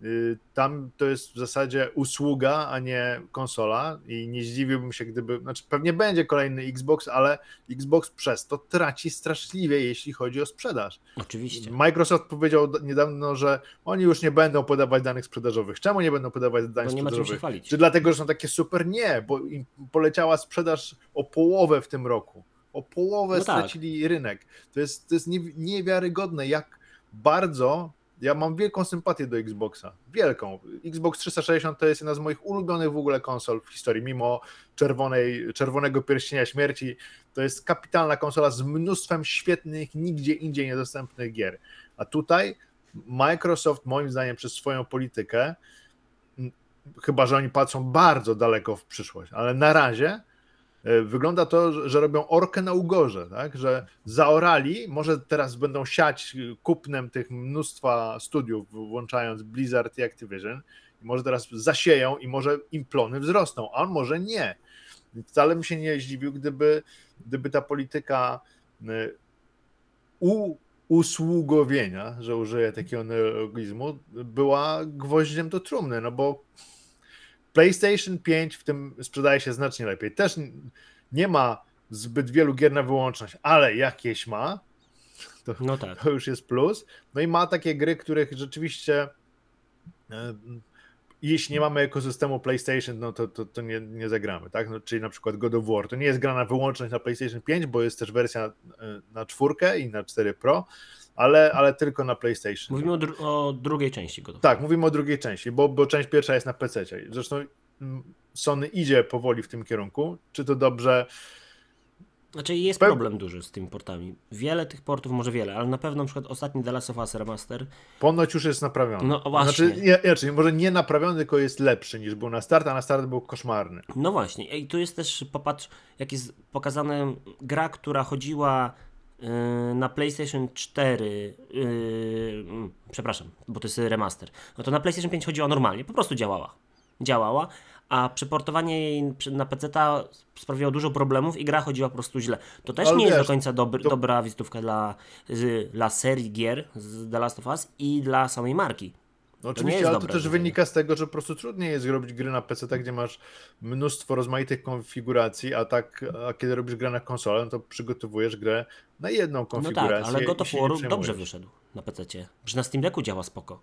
Y, tam to jest w zasadzie usługa, a nie konsola, i nie zdziwiłbym się, gdyby. Znaczy, pewnie będzie kolejny Xbox, ale Xbox przez to traci straszliwie, jeśli chodzi o sprzedaż. Oczywiście. Microsoft powiedział niedawno, że oni już nie będą podawać danych sprzedażowych. Czemu nie będą podawać danych bo sprzedażowych? Czy dlatego, że są takie super? Nie, bo im poleciała sprzedaż o połowę w tym roku. O połowę no tak. stracili rynek. To jest, to jest niewiarygodne, jak bardzo ja mam wielką sympatię do Xboxa. Wielką. Xbox 360 to jest jedna z moich ulubionych w ogóle konsol w historii, mimo czerwonej, czerwonego pierścienia śmierci. To jest kapitalna konsola z mnóstwem świetnych, nigdzie indziej niedostępnych gier. A tutaj Microsoft, moim zdaniem, przez swoją politykę, chyba że oni patrzą bardzo daleko w przyszłość, ale na razie E, wygląda to, że robią orkę na ugorze, tak? że zaorali, może teraz będą siać kupnem tych mnóstwa studiów, włączając Blizzard i Activision, i może teraz zasieją i może im plony wzrosną, a może nie. Wcale bym się nie zdziwił, gdyby, gdyby ta polityka e, u, usługowienia, że użyję takiego neologizmu, była gwoździem do trumny, no bo PlayStation 5 w tym sprzedaje się znacznie lepiej. Też nie ma zbyt wielu gier na wyłączność, ale jakieś ma. To, no tak. to już jest plus. No i ma takie gry, których rzeczywiście e, jeśli nie mamy ekosystemu PlayStation, no to, to, to nie, nie, zagramy, tak? No, czyli na przykład God of War. To nie jest grana wyłączność na PlayStation 5, bo jest też wersja e, na, czwórkę i na 4 Pro, ale, ale tylko na PlayStation. Mówimy o, dru o drugiej części. Go tak, mówimy o drugiej części, bo, bo część pierwsza jest na PC. Zresztą mm, Sony idzie powoli w tym kierunku. Czy to dobrze? Znaczy jest problem duży z tymi portami. Wiele tych portów, może wiele, ale na pewno na przykład ostatni The Last of Us Remaster. Ponoć już jest naprawiony. No właśnie. Znaczy, nie, znaczy, może nie naprawiony, tylko jest lepszy niż był na start, a na start był koszmarny. No właśnie. I tu jest też, popatrz, jak jest pokazana gra, która chodziła Yy, na PlayStation 4, yy, mm, przepraszam, bo to jest remaster, no to na PlayStation 5 chodziła normalnie, po prostu działała. Działała, a przeportowanie jej na PC sprawiło dużo problemów i gra chodziła po prostu źle. To też Ale nie wiesz, jest do końca to... dobra wizytówka dla, dla serii gier z The Last of Us i dla samej marki. No oczywiście, to ale to też wynika z tego, że po prostu trudniej jest robić gry na PC, tak, gdzie masz mnóstwo rozmaitych konfiguracji, a tak, a kiedy robisz grę na konsolę, no to przygotowujesz grę na jedną konfigurację. No tak, ale God of War dobrze wyszedł na PC. Że na Steam Decku działa spoko.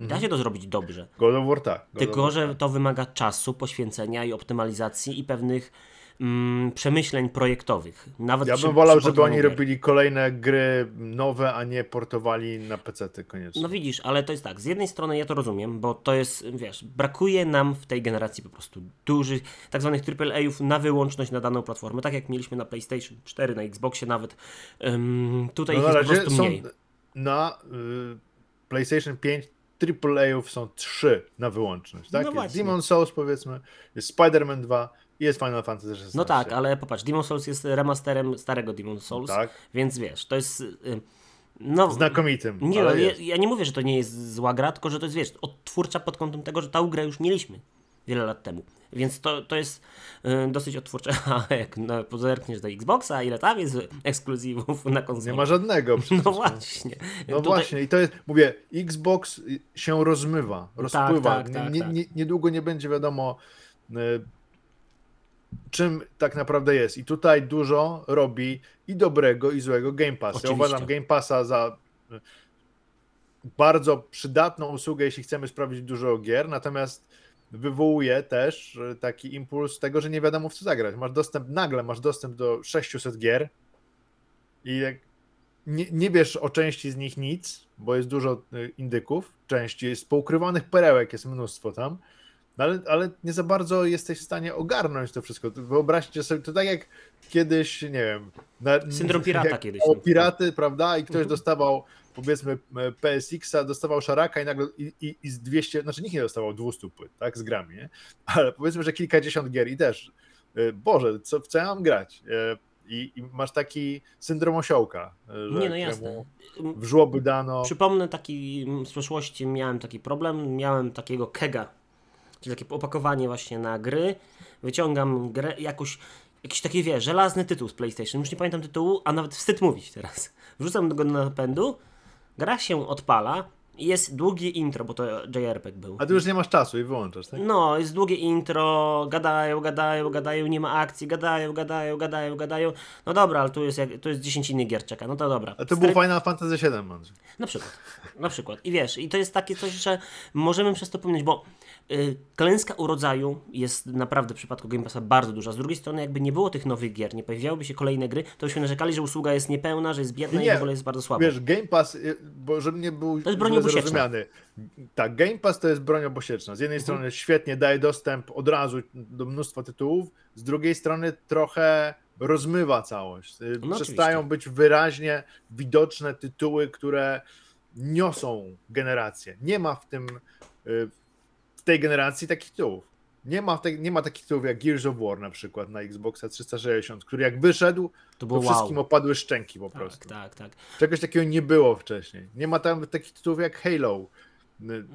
Da mhm. się to zrobić dobrze. God of War tak. God Tylko, War, że tak. to wymaga czasu, poświęcenia i optymalizacji i pewnych mm, przemyśleń projektowych. Nawet ja bym wolał, żeby oni robili kolejne gry nowe, a nie portowali na PC -ty koniecznie. No widzisz, ale to jest tak, z jednej strony ja to rozumiem, bo to jest, wiesz, brakuje nam w tej generacji po prostu dużych, tak zwanych AAA-ów na wyłączność na daną platformę, tak jak mieliśmy na PlayStation 4, na Xboxie nawet. tutaj no ich jest po prostu mniej. Na y, PlayStation 5 AAA-ów są trzy na wyłączność, tak? No jest Demon Souls powiedzmy, jest Spider-Man 2 i jest Final Fantasy XVI. No tak, ale popatrz, Demon Souls jest remasterem starego Demon Souls, tak? więc wiesz, to jest... Y, no, Znakomitym. Nie, no, ja, ja, nie mówię, że to nie jest zła gra, tylko że to jest, wiesz, odtwórcza pod kątem tego, że ta gra już mieliśmy wiele lat temu. Więc to, to jest y, dosyć otwórcze. A jak no, zerkniesz do Xboxa, ile tam jest ekskluzywów na konsoli. Nie ma żadnego. No przecież. No właśnie. No Tutaj... właśnie. I to jest, mówię, Xbox się rozmywa, tak, rozpływa. Tak, tak, tak, nie, nie, niedługo nie będzie wiadomo. Y, czym tak naprawdę jest. I tutaj dużo robi i dobrego, i złego Game Pass. Oczywiście. Ja uważam Game Passa za y, bardzo przydatną usługę, jeśli chcemy sprawdzić dużo gier, natomiast wywołuje też e, taki impuls tego, że nie wiadomo w co zagrać. Masz dostęp, nagle masz dostęp do 600 gier i nie, nie wiesz o części z nich nic, bo jest dużo e, indyków, części jest poukrywanych perełek, jest mnóstwo tam, no ale, ale nie za bardzo jesteś w stanie ogarnąć to wszystko. Wyobraźcie sobie, to tak jak kiedyś, nie wiem... Na, Syndrom pirata kiedyś. O piraty, prawda? I ktoś mhm. dostawał powiedzmy e, PSX-a dostawał szaraka i nagle i, i, i, z 200, znaczy nikt nie dostawał 200 płyt, tak, z grami, nie? ale powiedzmy, że kilkadziesiąt gier i też, e, Boże, co, w co ja mam grać? E, I, I, masz taki syndrom osiołka. Że nie, no jasne. W żłoby dano. Przypomnę taki, z przeszłości miałem taki problem, miałem takiego kega, czyli takie opakowanie właśnie na gry, wyciągam grę, jakoś, jakiś taki, wie, żelazny tytuł z PlayStation, już nie pamiętam tytułu, a nawet wstyd mówić teraz. Wrzucam go do napędu, gra się odpala, i jest długie intro, bo to JRPG był. A ty już nie masz czasu i wyłączasz, tak? No, jest długie intro, gadają, gadają, gadają, nie ma akcji, gadają, gadają, gadają, gadają. No dobra, ale tu jest, tu jest 10 innych gier czeka, no to dobra. A to Stry... był Final Fantasy VII, Andrzej. Na przykład, na przykład. I wiesz, i to jest takie coś, że możemy przez to pominąć, bo Y, klęska urodzaju jest naprawdę w przypadku Game Passa bardzo duża. Z drugiej strony, jakby nie było tych nowych gier, nie pojawiałyby się kolejne gry, to byśmy narzekali, że usługa jest niepełna, że jest biedna nie, i w ogóle jest bardzo słaba. Wiesz, Game Pass, y, bo żeby nie był to jest broń zrozumiany. Tak, Game Pass to jest broń obosieczna. Z jednej mhm. strony świetnie daje dostęp od razu do mnóstwa tytułów, z drugiej strony trochę rozmywa całość. Y, no Przestają oczywiście. być wyraźnie widoczne tytuły, które niosą generację. Nie ma w tym w tej generacji takich tytułów. Nie ma, te, nie ma takich tytułów jak Gears of War na przykład na Xboxa 360, który jak wyszedł, to, to wszystkim wow. opadły szczęki po tak, prostu. Tak, tak. Czegoś takiego nie było wcześniej. Nie ma tam takich tytułów jak Halo.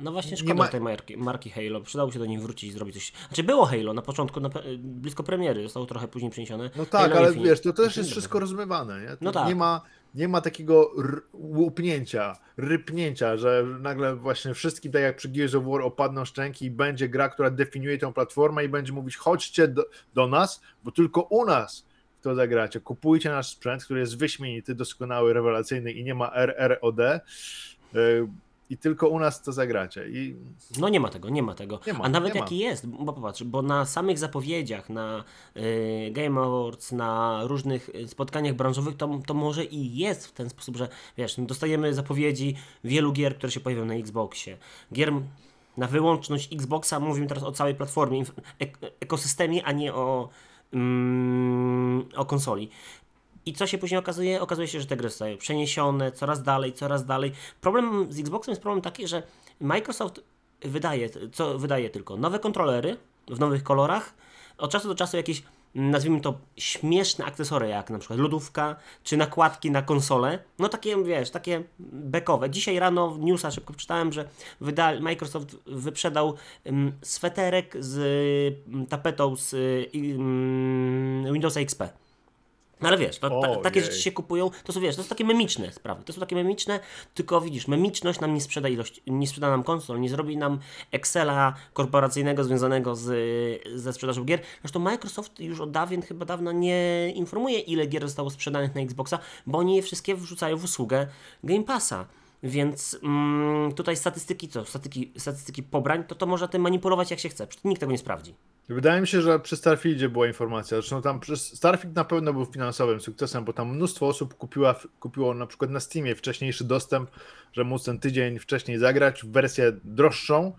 No właśnie szkoda ma... tej marki, marki Halo. Przydało się do niej wrócić i zrobić coś. Znaczy było Halo na początku, na, blisko premiery, zostało trochę później przeniesione. No tak, Halo ale Infinite. wiesz, to też jest wszystko rozmywane, nie? no tak. Nie ma nie ma takiego łupnięcia, rypnięcia, że nagle właśnie wszystkim, tak jak przy Gears of War, opadną szczęki i będzie gra, która definiuje tę platformę i będzie mówić chodźcie do, do nas, bo tylko u nas to zagracie. Kupujcie nasz sprzęt, który jest wyśmienity, doskonały, rewelacyjny i nie ma RROD. Y, i tylko u nas to zagracie. I... No nie ma tego, nie ma tego. Nie ma, A nawet jaki jest, bo popatrz, bo na samych zapowiedziach, na y, Game Awards, na różnych y, spotkaniach branżowych, to, to może i jest w ten sposób, że wiesz, no dostajemy zapowiedzi wielu gier, które się pojawią na Xboxie. Gier na wyłączność Xboxa, mówimy teraz o całej platformie, ek ekosystemie, a nie o, mm, o konsoli. I co się później okazuje? Okazuje się, że te gry zostają przeniesione coraz dalej, coraz dalej. Problem z Xboxem jest problem taki, że Microsoft wydaje, co wydaje tylko nowe kontrolery w nowych kolorach, od czasu do czasu jakieś, nazwijmy to, śmieszne akcesoria, jak na przykład lodówka, czy nakładki na konsole. No takie, wiesz, takie bekowe. Dzisiaj rano w newsa szybko czytałem, że wyda, Microsoft wyprzedał um, sweterek z mm, tapetą z y, mm, Windows XP. No ale wiesz, no, ta, ta, takie rzeczy się kupują, to są wiesz, to są takie memiczne sprawy, to są takie memiczne, tylko widzisz, memiczność nam nie sprzeda ilość, nie sprzeda nam konsol, nie zrobi nam Excela korporacyjnego związanego z, ze sprzedażą gier. Zresztą Microsoft już od dawien chyba dawno nie informuje ile gier zostało sprzedanych na Xboxa, bo oni je wszystkie wrzucają w usługę Game Passa. Więc mm, tutaj statystyki co? Statyki, statystyki pobrań, to to można tym manipulować jak się chce. Nikt tego nie sprawdzi. Wydaje mi się, że przy Starfieldzie była informacja. Zresztą tam przez Starfield na pewno był finansowym sukcesem, bo tam mnóstwo osób kupiła, kupiło na przykład na Steamie wcześniejszy dostęp, że móc ten tydzień wcześniej zagrać w wersję droższą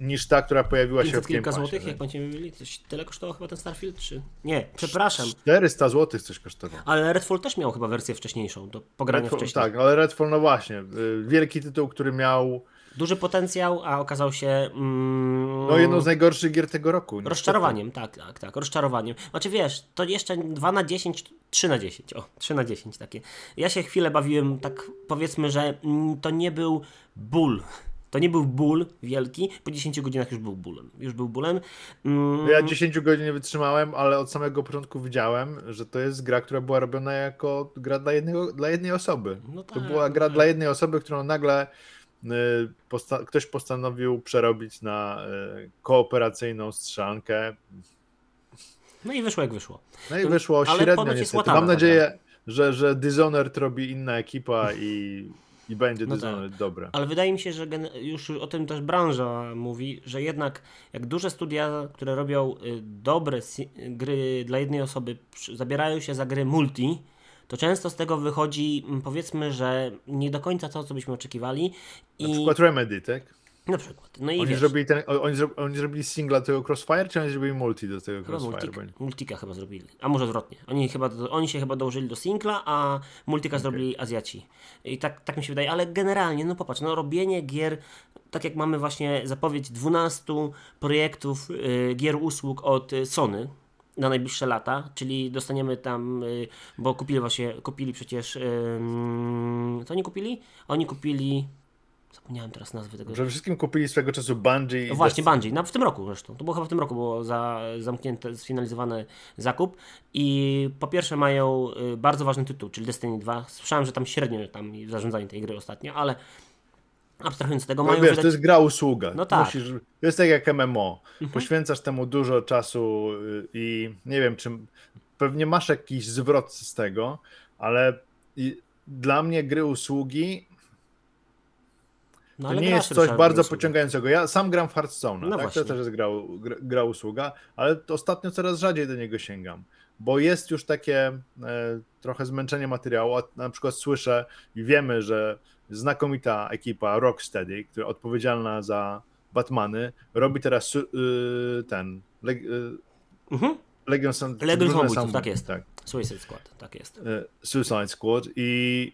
niż ta, która pojawiła się w Game kilka złotych, tak. jak będziemy mieli. Coś, tyle kosztował chyba ten Starfield 3. Nie, przepraszam. 400 złotych coś kosztowało. Ale Redfall też miał chyba wersję wcześniejszą, do pogrania Redfall, wcześniej. Tak, ale Redfall, no właśnie, y, wielki tytuł, który miał... Duży potencjał, a okazał się... Mm, no jedną z najgorszych gier tego roku. Rozczarowaniem, tak, tak, tak, rozczarowaniem. Znaczy wiesz, to jeszcze 2 na 10, 3 na 10, o, 3 na 10 takie. Ja się chwilę bawiłem, tak powiedzmy, że mm, to nie był ból to nie był ból wielki, po 10 godzinach już był bólem. Już był bólem. Mm. Ja 10 godzin nie wytrzymałem, ale od samego początku widziałem, że to jest gra, która była robiona jako gra dla, jednego, dla jednej osoby. No tak, to była no gra tak. dla jednej osoby, którą nagle y, posta ktoś postanowił przerobić na y, kooperacyjną strzelankę. No i wyszło jak wyszło. No i wyszło średnio niestety. Mam nadzieję, że, że Dishonored robi inna ekipa i i będzie no tak. dobre. Ale wydaje mi się, że już o tym też branża mówi, że jednak jak duże studia, które robią y, dobre gry dla jednej osoby, zabierają się za gry multi, to często z tego wychodzi, mm, powiedzmy, że nie do końca to, co byśmy oczekiwali. I... Na przykład Remedy, tak? Na przykład. No i oni, wiesz, zrobili ten, oni, oni zrobili singla tego Crossfire, czy oni zrobili multi do tego Crossfire? No, multika, multika chyba zrobili, a może odwrotnie. Oni, chyba, oni się chyba dołożyli do singla, a multika okay. zrobili Azjaci. I tak, tak mi się wydaje, ale generalnie, no popatrz, no robienie gier, tak jak mamy właśnie zapowiedź 12 projektów y, gier usług od y, Sony, na najbliższe lata, czyli dostaniemy tam, y, bo kupili właśnie, kupili przecież, co oni kupili? Oni kupili Zapomniałem teraz nazwy tego. Przede wszystkim kupili swego czasu Bungie. No właśnie, Destiny. Bungie. No, w tym roku zresztą. To było chyba w tym roku, było za, zamknięte, sfinalizowany zakup. I po pierwsze mają y, bardzo ważny tytuł, czyli Destiny 2. Słyszałem, że tam średnio tam zarządzanie tej gry ostatnio, ale abstrahując od tego, no, mają wiesz, wydać... to jest gra usługa. No tak. Musisz, jest tak jak MMO. Mhm. Poświęcasz temu dużo czasu y, i nie wiem, czy pewnie masz jakiś zwrot z tego, ale dla mnie gry usługi no, to nie jest coś bardzo pociągającego. Ja sam gram w Hearthstone, no tak? To też jest gra, gra, gra usługa, ale ostatnio coraz rzadziej do niego sięgam bo jest już takie e, trochę zmęczenie materiału. na przykład słyszę i wiemy, że znakomita ekipa Rocksteady, która odpowiedzialna za Batmany, robi teraz y, ten. Le, y, mhm. Legion, sam, Legion Samobójców, Sam... tak jest. Tak. Suicide Squad, tak jest. E, Suicide Squad i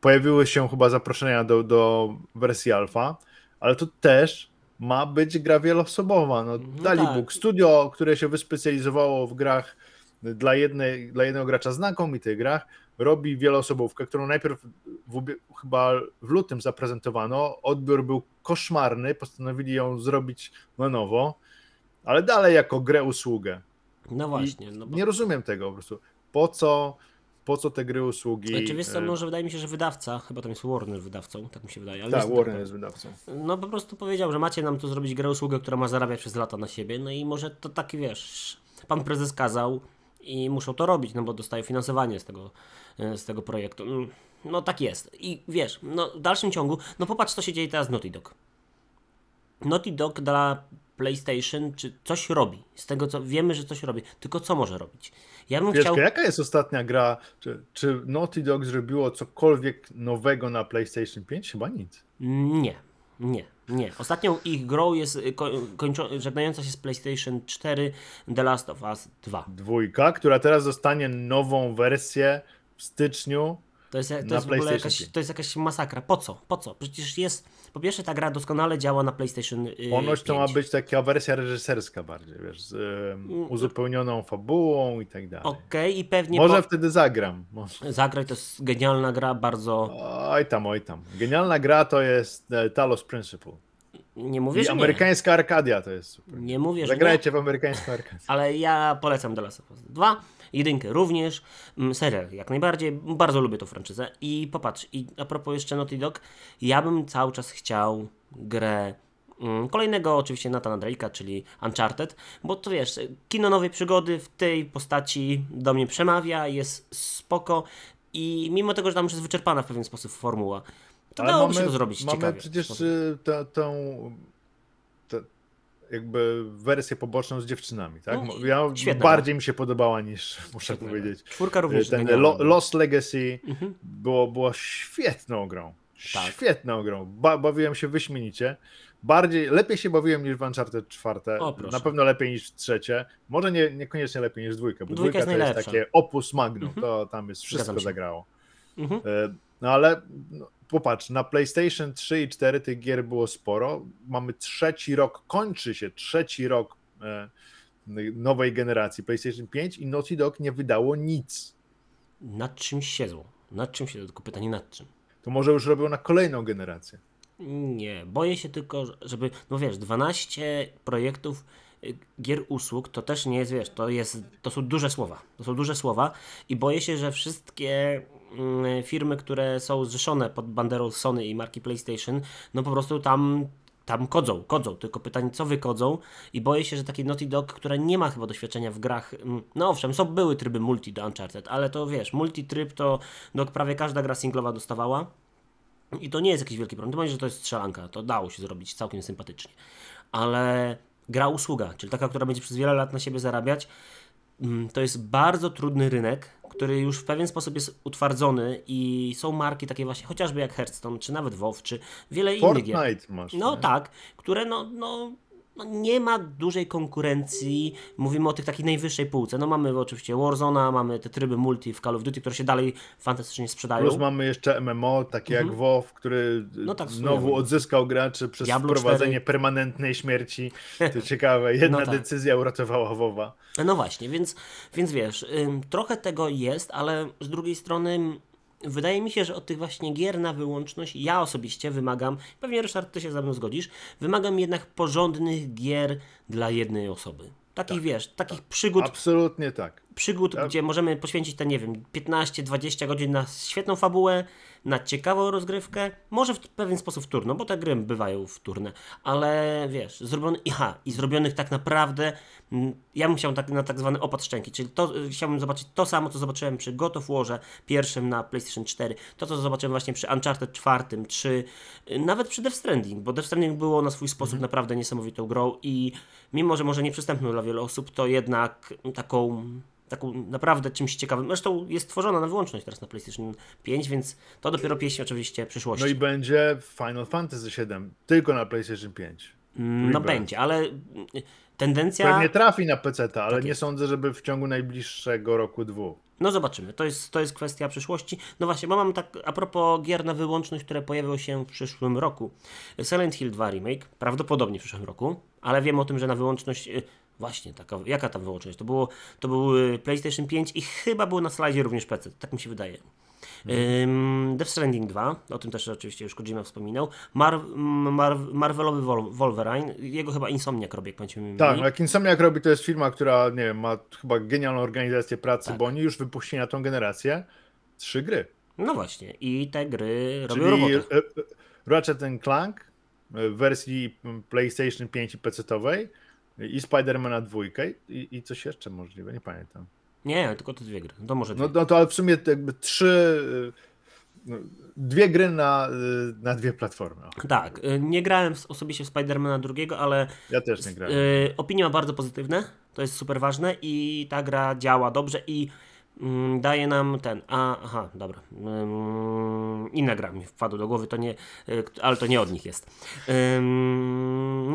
pojawiły się chyba zaproszenia do, do wersji alfa, ale to też ma być gra wieloosobowa. No, no mhm, dali tak. Studio, które się wyspecjalizowało w grach dla, jednej, dla jednego gracza znakomitych grach, robi wieloosobówkę, którą najpierw w, chyba w lutym zaprezentowano. Odbiór był koszmarny, postanowili ją zrobić na nowo ale dalej jako grę usługę. No właśnie. No bo... Nie rozumiem tego po prostu. Po co, po co te gry usługi? Znaczy, wiesz co, e, może wydaje mi się, że wydawca, chyba tam jest Warner wydawcą, tak mi się wydaje. Ale tak, Warner jest wydawcą. No po prostu powiedział, że macie nam tu zrobić grę usługę, która ma zarabiać przez lata na siebie, no i może to taki, wiesz, pan prezes kazał i muszą to robić, no bo dostają finansowanie z tego, e, z tego projektu. Mm, no tak jest. I wiesz, no w dalszym ciągu, no popatrz co się dzieje teraz z Naughty Dog. Naughty Dog dla PlayStation czy coś robi. Z tego co wiemy, że coś robi. Tylko co może robić? Ja bym chciał... Jaka jest ostatnia gra? Czy, czy Naughty Dog zrobiło cokolwiek nowego na PlayStation 5? Chyba nic. Nie, nie. Nie, ostatnią ich grą jest y, kończą, żegnająca się z PlayStation 4 The Last of Us 2. Dwójka, która teraz dostanie nową wersję w styczniu. To jest, to jest, jakaś, to jest jakaś masakra. Po co? Po co? Przecież jest po pierwsze, ta gra doskonale działa na PlayStation y, Ponoć 5. to ma być taka wersja reżyserska bardziej, wiesz, z mm, y, uzupełnioną fabułą i tak dalej. Okej, okay, i pewnie... Może po... wtedy zagram. Może. Zagraj, to jest genialna gra, bardzo... Oj tam, oj tam. Genialna gra to jest e, Talos Principle. Nie mówię, I że amerykańska nie. Arkadia to jest super. Nie mówię, Zagrajcie że w amerykańską Arkadię. Ale ja polecam The Last of Us 2 jedynkę również, mm, serial jak najbardziej, bardzo lubię tą franczyzę i popatrz, i a propos jeszcze Naughty Dog, ja bym cały czas chciał grę mm, Kolejnego oczywiście Nathan Drake'a, czyli Uncharted, bo to wiesz, kino nowej przygody w tej postaci do mnie przemawia, jest spoko i mimo tego, że tam już jest wyczerpana w pewien sposób formuła, to dałoby się to zrobić Mamy przecież y, tę jakby wersję poboczną z dziewczynami, tak? No, ja, świetna. bardziej no. mi się podobała niż, muszę świetna. powiedzieć. No. Czwórka y, również. Ten Lo, Lost Legacy mhm. było, było świetną grą. Tak. Świetną grą. Ba bawiłem się wyśmienicie. Bardziej, lepiej się bawiłem niż w Uncharted 4. O, na pewno lepiej niż w trzecie. Może nie, niekoniecznie lepiej niż dwójkę, bo dwójka, dwójka jest to najlepsza. jest takie opus magnum, mhm. to tam jest wszystko zagrało. Mhm. Y, no ale no, popatrz, na PlayStation 3 i 4 tych gier było sporo. Mamy trzeci rok, kończy się trzeci rok e, nowej generacji PlayStation 5 i Naughty Dog nie wydało nic. Nad czym siedzą? Nad czym siedzą? Tylko pytanie nad czym? To może już robią na kolejną generację. Nie, boję się tylko, żeby, no wiesz, 12 projektów y, gier usług to też nie jest, wiesz, to, jest, to są duże słowa. To są duże słowa i boję się, że wszystkie Mm, y, firmy, które są zrzeszone pod banderą Sony i marki PlayStation, no po prostu tam tam kodzą, kodzą, tylko pytanie co wykodzą i boję się, że taki Naughty Dog, która nie ma chyba doświadczenia w grach, mm, no owszem, są były tryby multi do Uncharted, ale to wiesz, multi tryb to dog no prawie każda gra singlowa dostawała i to nie jest jakiś wielki problem, to mówię, że to jest strzelanka, to dało się zrobić całkiem sympatycznie, ale gra usługa, czyli taka, która będzie przez wiele lat na siebie zarabiać, Mm, to jest bardzo trudny rynek, który już w pewien sposób jest utwardzony i są marki takie właśnie, chociażby jak Hearthstone, czy nawet WoW, czy wiele Fortnite innych Fortnite Masz, no nie? tak, które no, no no nie ma dużej konkurencji. Mówimy o tych takiej najwyższej półce. No mamy oczywiście Warzona, mamy te tryby multi w Call of Duty, które się dalej fantastycznie sprzedają. Plus mamy jeszcze MMO, takie jak mhm. WoW, który no tak, znowu odzyskał graczy przez Diablo wprowadzenie 4. permanentnej śmierci. To ciekawe, jedna no tak. decyzja uratowała WoWa. No właśnie, więc, więc wiesz, trochę tego jest, ale z drugiej strony wydaje mi się, że od tych właśnie gier na wyłączność ja osobiście wymagam, pewnie Ryszard, ty się ze mną zgodzisz, wymagam jednak porządnych gier dla jednej osoby. Takich tak, wiesz, takich tak, przygód. Absolutnie tak przygód, tak. gdzie możemy poświęcić te, nie wiem, 15-20 godzin na świetną fabułę, na ciekawą rozgrywkę, może w pewien sposób wtórną, bo te gry bywają wtórne, ale wiesz, zrobiony, aha, i zrobionych tak naprawdę, ja bym chciał tak, na tak zwany opad szczęki, czyli to, y, chciałbym zobaczyć to samo, co zobaczyłem przy God of Warze pierwszym na PlayStation 4, to, co zobaczyłem właśnie przy Uncharted 4, czy y, nawet przy Death Stranding, bo Death Stranding było na swój sposób mhm. naprawdę niesamowitą grą i mimo, że może nieprzystępną dla wielu osób, to jednak taką taką naprawdę czymś ciekawym. Zresztą jest tworzona na wyłączność teraz na PlayStation 5, więc to dopiero pieśń oczywiście przyszłości. No i będzie Final Fantasy VII tylko na PlayStation 5. Mm, no będzie, ale y, tendencja... Pewnie trafi na PC, ale tak nie sądzę, żeby w ciągu najbliższego roku, dwóch. No zobaczymy, to jest, to jest kwestia przyszłości. No właśnie, bo mam tak, a propos gier na wyłączność, które pojawią się w przyszłym roku. Silent Hill 2 Remake, prawdopodobnie w przyszłym roku, ale wiem o tym, że na wyłączność y, Właśnie, taka, jaka tam wyłączność? To, było, to był y, PlayStation 5 i chyba było na slajdzie również PC, tak mi się wydaje. Mhm. Death Stranding 2, o tym też oczywiście już Kojima wspominał. Mar mm, Mar Marvelowy Wolverine, jego chyba Insomniak robi, jak będziemy mieli. Tak, no jak Insomniak robi, to jest firma, która nie wiem, ma chyba genialną organizację pracy, tak. bo oni już wypuścili na tą generację trzy gry. No właśnie, i te gry robią Czyli robotę. E, e, Ratchet Clank w wersji mm, PlayStation 5 i pc i Spidermana dwójkę i, i coś jeszcze możliwe, nie pamiętam. Nie, tylko te dwie gry. To może no, dwie. No, no to ale w sumie jakby trzy y, no, dwie gry na, y, na dwie platformy. Tak, y, nie grałem osobiście w Spidermana drugiego, ale... Ja też nie grałem. Opinie ma bardzo pozytywne, to jest super ważne i ta gra działa dobrze i Mm, daje nam ten. A, aha, dobra. Um, inna gra mi wpadła do głowy, to nie, y, ale to nie od nich jest.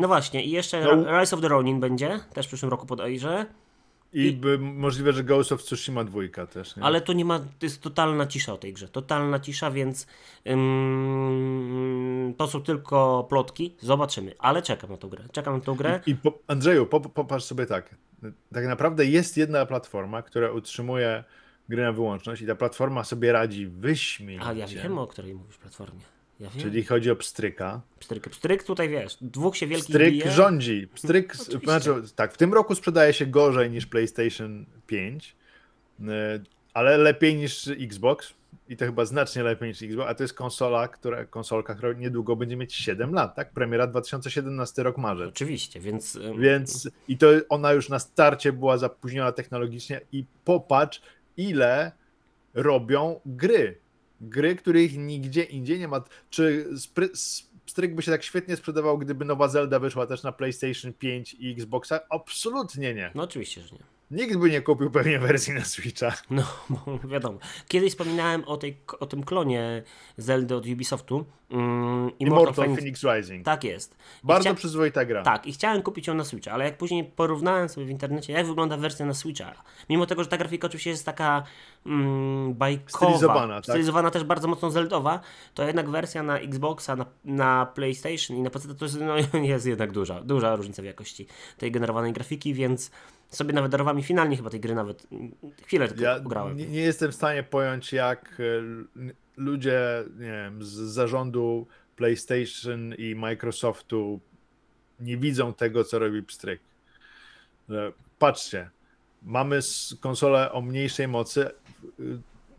no właśnie, i jeszcze no. Rise of the Ronin będzie też w przyszłym roku podejrzę. I, I by, możliwe, że Ghost of Tsushima dwójka też. Nie? Ale to nie ma, to jest totalna cisza o tej grze. Totalna cisza, więc ym, to są tylko plotki. Zobaczymy, ale czekam na tą grę. Czekam na tą grę. I, i po, Andrzeju, po, popatrz sobie tak. Tak naprawdę jest jedna platforma, która utrzymuje grę na wyłączność i ta platforma sobie radzi wyśmienicie. A ja wiem, o której mówisz platformie. Ja wiem. Czyli chodzi o pstryka. Pstryk, pstryk tutaj wiesz, dwóch się wielkich Pstryk bije. rządzi. Pstryk, znaczy, tak, w tym roku sprzedaje się gorzej niż PlayStation 5, e, ale lepiej niż Xbox i to chyba znacznie lepiej niż Xbox, a to jest konsola, która, konsolka, która niedługo będzie mieć 7 lat, tak? Premiera 2017 rok marzec. Oczywiście, więc... Y, y. Więc i to ona już na starcie była zapóźniona technologicznie i popatrz ile robią gry gry, których nigdzie indziej nie ma. Czy Stryk by się tak świetnie sprzedawał, gdyby nowa Zelda wyszła też na PlayStation 5 i Xboxa? Absolutnie nie. No oczywiście, że nie. Nikt by nie kupił pewnie wersji na Switcha. No, wiadomo. Kiedyś wspominałem o, tej, o tym klonie Zelda od Ubisoftu. Mm, Immortal, Phoenix... Phoenix Rising. Tak jest. Bardzo chcia... przyzwoita gra. Tak, i chciałem kupić ją na Switcha, ale jak później porównałem sobie w internecie, jak wygląda wersja na Switcha, mimo tego, że ta grafika oczywiście jest taka mm, bajkowa, stylizowana, tak? stylizowana też bardzo mocno zeldowa, to jednak wersja na Xboxa, na, na PlayStation i na PC to jest, no, jest jednak duża, duża różnica w jakości tej generowanej grafiki, więc sobie nawet darowałem i finalnie chyba tej gry nawet mm, chwilę tylko ja grałem. Nie, nie, jestem w stanie pojąć, jak e, ludzie nie wiem, z zarządu PlayStation i Microsoftu nie widzą tego, co robi pstryk. E, patrzcie, mamy konsolę o mniejszej mocy, e,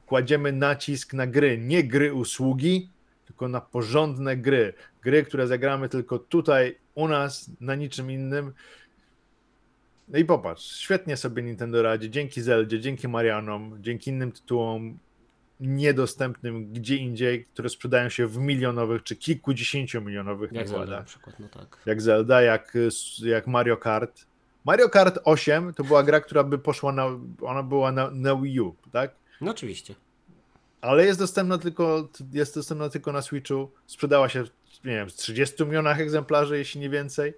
kładziemy nacisk na gry, nie gry usługi, tylko na porządne gry. Gry, które zagramy tylko tutaj u nas, na niczym innym no i popatrz, świetnie sobie Nintendo radzi, dzięki Zeldzie, dzięki Marianom, dzięki innym tytułom niedostępnym gdzie indziej, które sprzedają się w milionowych czy kilkudziesięciomilionowych jak Zelda na przykład, no tak. Jak Zelda, jak, jak Mario Kart. Mario Kart 8 to była gra, która by poszła na, ona była na, na Wii U, tak? No oczywiście. Ale jest dostępna tylko, jest dostępna tylko na Switchu, sprzedała się, nie wiem, w 30 milionach egzemplarzy, jeśli nie więcej.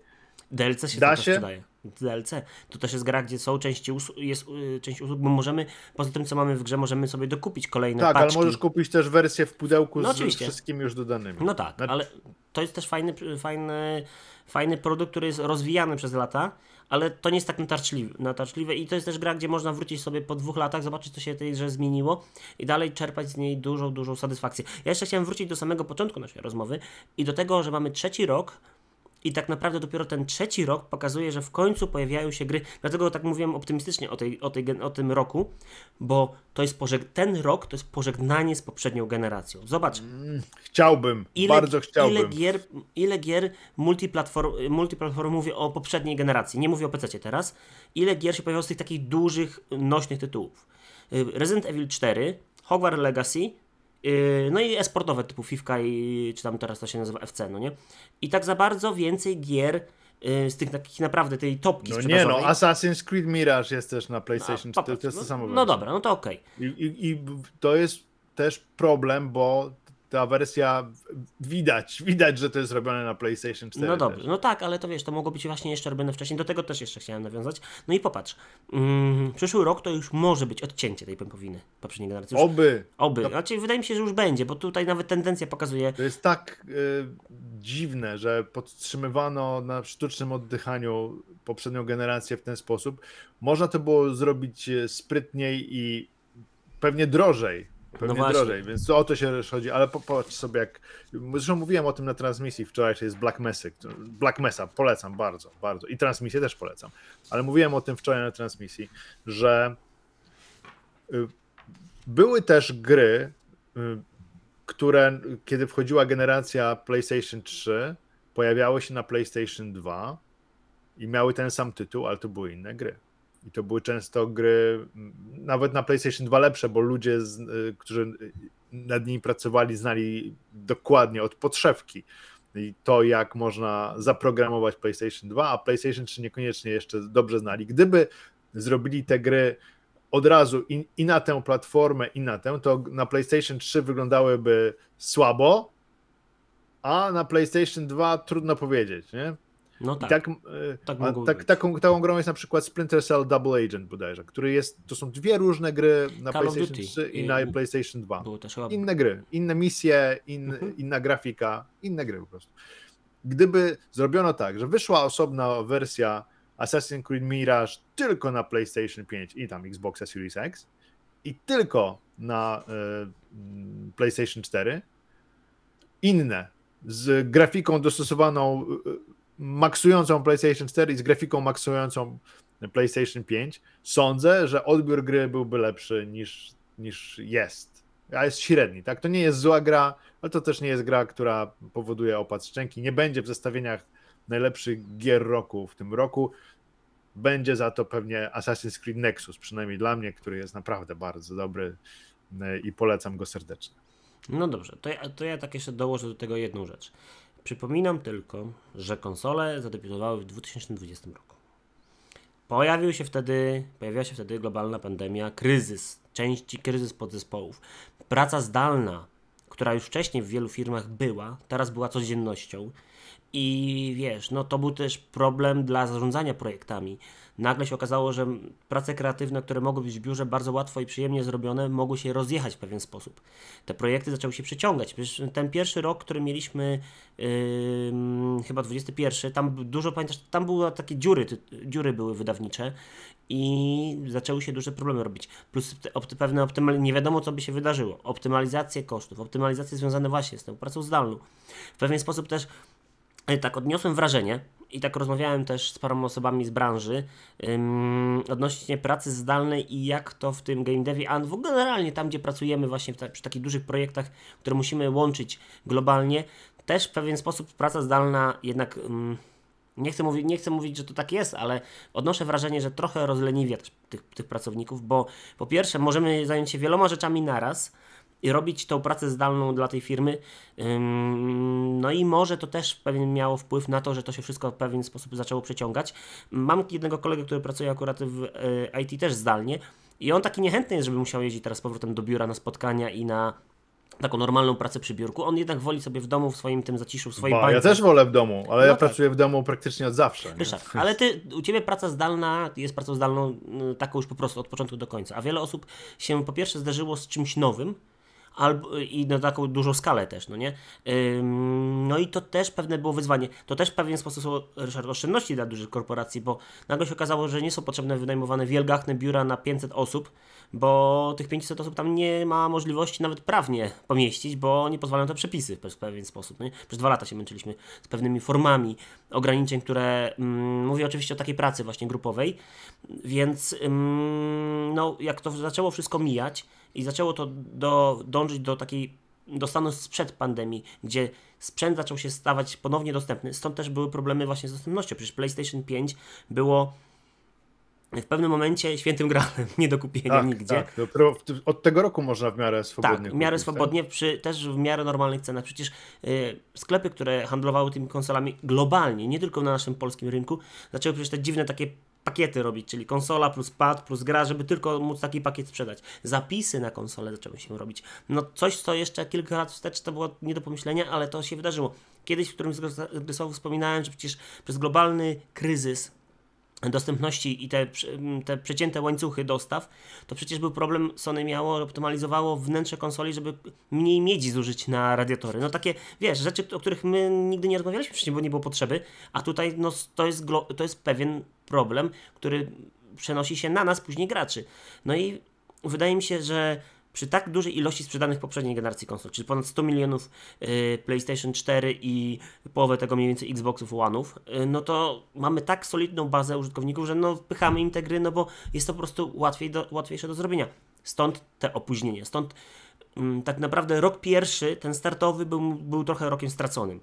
DLC się da się sprzedaje. DLC. To też jest gra, gdzie są części usług, jest, y, część usług, bo możemy, poza tym co mamy w grze, możemy sobie dokupić kolejne tak, paczki. Tak, ale możesz kupić też wersję w pudełku no, z oczywiście. wszystkimi już dodanymi. No tak, ale to jest też fajny, fajny, fajny produkt, który jest rozwijany przez lata, ale to nie jest tak natarczliwe, natarczliwe i to jest też gra, gdzie można wrócić sobie po dwóch latach, zobaczyć co się tej grze zmieniło i dalej czerpać z niej dużą, dużą satysfakcję. Ja jeszcze chciałem wrócić do samego początku naszej rozmowy i do tego, że mamy trzeci rok i tak naprawdę dopiero ten trzeci rok pokazuje, że w końcu pojawiają się gry. Dlatego tak mówiłem optymistycznie o, tej, o, tej, o tym roku, bo to jest pożeg- ten rok to jest pożegnanie z poprzednią generacją. Zobacz. Mm, chciałbym, ile, bardzo chciałbym. Ile gier, ile gier multiplatform, multiplatform mówię o poprzedniej generacji, nie mówię o PC teraz. Ile gier się pojawiło z tych takich dużych, nośnych tytułów. Y, Resident Evil 4, Hogwarts Legacy, Yy, no i esportowe typu FIFA i czy tam teraz to się nazywa FC, no nie? I tak za bardzo więcej gier yy, z tych takich naprawdę tej topki No nie no, Assassin's Creed Mirage jest też na PlayStation 4, to jest no, to samo. No, no dobra, no to okej. Okay. I, I, I to jest też problem, bo ta wersja widać, widać, że to jest robione na PlayStation 4. No dobrze, też. no tak, ale to wiesz, to mogło być właśnie jeszcze robione wcześniej, do tego też jeszcze chciałem nawiązać. No i popatrz, mm, przyszły rok to już może być odcięcie tej pępowiny poprzedniej generacji. Już, oby. Oby, no, znaczy wydaje mi się, że już będzie, bo tutaj nawet tendencja pokazuje. To jest tak y, dziwne, że podtrzymywano na sztucznym oddychaniu poprzednią generację w ten sposób. Można to było zrobić y, sprytniej i pewnie drożej, Pewnie no drożej, więc o to się chodzi, ale popatrz sobie jak, zresztą mówiłem o tym na transmisji wczoraj, to jest Black Mesa, Black Mesa, polecam bardzo, bardzo i transmisję też polecam, ale mówiłem o tym wczoraj na transmisji, że y, były też gry, y, które kiedy wchodziła generacja PlayStation 3, pojawiały się na PlayStation 2 i miały ten sam tytuł, ale to były inne gry. I to były często gry, nawet na PlayStation 2 lepsze, bo ludzie, y, którzy nad nimi pracowali, znali dokładnie od podszewki i to, jak można zaprogramować PlayStation 2, a PlayStation 3 niekoniecznie jeszcze dobrze znali. Gdyby zrobili te gry od razu i, i na tę platformę, i na tę, to na PlayStation 3 wyglądałyby słabo, a na PlayStation 2 trudno powiedzieć, nie? No tak. tak, e, tak, a, tak taką, taką grą jest na przykład Splinter Cell Double Agent bodajże, który jest, to są dwie różne gry na Call PlayStation 3 i, i na PlayStation 2. Inne gry, inne misje, in, mhm. inna grafika, inne gry po prostu. Gdyby zrobiono tak, że wyszła osobna wersja Assassin's Creed Mirage tylko na PlayStation 5 i tam Xboxa Series X i tylko na y, PlayStation 4, inne, z grafiką dostosowaną e, maksującą PlayStation 4 i z grafiką maksującą PlayStation 5, sądzę, że odbiór gry byłby lepszy niż, niż jest. A jest średni, tak? To nie jest zła gra, ale to też nie jest gra, która powoduje opad szczęki. Nie będzie w zestawieniach najlepszych gier roku w tym roku. Będzie za to pewnie Assassin's Creed Nexus, przynajmniej dla mnie, który jest naprawdę bardzo dobry e, i polecam go serdecznie. No dobrze, to ja, to ja tak jeszcze dołożę do tego jedną rzecz. Przypominam tylko, że konsole zadebiutowały w 2020 roku. Pojawił się wtedy, pojawiła się wtedy globalna pandemia, kryzys części, kryzys podzespołów. Praca zdalna, która już wcześniej w wielu firmach była, teraz była codziennością. I wiesz, no to był też problem dla zarządzania projektami. Nagle się okazało, że prace kreatywne, które mogły być w biurze bardzo łatwo i przyjemnie zrobione, mogły się rozjechać w pewien sposób. Te projekty zaczęły się przeciągać. Przecież ten pierwszy rok, który mieliśmy, yy, chyba 21, tam dużo, pamiętasz, tam były takie dziury, dziury były wydawnicze i zaczęły się duże problemy robić. Plus opty, pewne optymal... nie wiadomo, co by się wydarzyło. Optymalizacje kosztów, optymalizacje związane właśnie z tą pracą zdalną. W pewien sposób też E, tak odniosłem wrażenie, i tak rozmawiałem też z paroma osobami z branży ym, odnośnie pracy zdalnej i jak to w tym game devie, a w generalnie tam, gdzie pracujemy właśnie ta, przy takich dużych projektach, które musimy łączyć globalnie, też w pewien sposób praca zdalna jednak... Ym, nie chcę, mówić, nie chcę mówić, że to tak jest, ale odnoszę wrażenie, że trochę rozleniwia tych, tych pracowników, bo po pierwsze możemy zająć się wieloma rzeczami naraz, i robić tą pracę zdalną dla tej firmy. No i może to też pewien miało wpływ na to, że to się wszystko w pewien sposób zaczęło przeciągać. Mam jednego kolegę, który pracuje akurat w y, IT też zdalnie i on taki niechętny jest, żeby musiał jeździć teraz powrotem do biura na spotkania i na taką normalną pracę przy biurku. On jednak woli sobie w domu, w swoim tym zaciszu, w swojej ba, bańce. Ja też wolę w domu, ale no ja tak. pracuję w domu praktycznie od zawsze. Ryszard, ale ty, u Ciebie praca zdalna jest pracą zdalną y, taką już po prostu od początku do końca, a wiele osób się po pierwsze zderzyło z czymś nowym, albo, i na taką dużą skalę też, no nie? No i to też pewne było wyzwanie. To też w pewien sposób Ryszard, oszczędności dla dużych korporacji, bo nagle się okazało, że nie są potrzebne wynajmowane wielgachne biura na 500 osób, bo tych 500 osób tam nie ma możliwości nawet prawnie pomieścić, bo nie pozwalają to przepisy w pewien sposób. No nie? Przez dwa lata się męczyliśmy z pewnymi formami ograniczeń, które mm, mówię oczywiście o takiej pracy właśnie grupowej, więc mm, no, jak to zaczęło wszystko mijać i zaczęło to do, dążyć do takiej do stanu sprzed pandemii, gdzie sprzęt zaczął się stawać ponownie dostępny, stąd też były problemy właśnie z dostępnością. Przecież PlayStation 5 było w pewnym momencie świętym gralem, nie do kupienia tak, nigdzie. Tak, dopiero no, od tego roku można w miarę swobodnie. Tak, w miarę kupić, swobodnie, tak? przy, też w miarę normalnych cenach. Przecież y, sklepy, które handlowały tymi konsolami globalnie, nie tylko na naszym polskim rynku, zaczęły przecież te dziwne takie pakiety robić, czyli konsola plus pad plus gra, żeby tylko móc taki pakiet sprzedać. Zapisy na konsolę zaczęły się robić. No coś, co jeszcze kilka lat wstecz to było nie do pomyślenia, ale to się wydarzyło. Kiedyś w którymś z rozmów wspominałem, że przecież przez globalny kryzys dostępności i te, te przecięte łańcuchy dostaw, to przecież był problem Sony miało, optymalizowało wnętrze konsoli, żeby mniej miedzi zużyć na radiatory. No takie, wiesz, rzeczy, o których my nigdy nie rozmawialiśmy wcześniej, bo nie było potrzeby, a tutaj no, to, jest to jest pewien problem, który przenosi się na nas, później graczy. No i wydaje mi się, że przy tak dużej ilości sprzedanych poprzedniej generacji konsol, czyli ponad 100 milionów y, PlayStation 4 i połowę tego mniej więcej Xboxów One'ów, y, no to mamy tak solidną bazę użytkowników, że no wpychamy im te gry, no bo jest to po prostu łatwiej do, łatwiejsze do zrobienia. Stąd te opóźnienia, stąd mm, tak naprawdę rok pierwszy, ten startowy, był, był trochę rokiem straconym,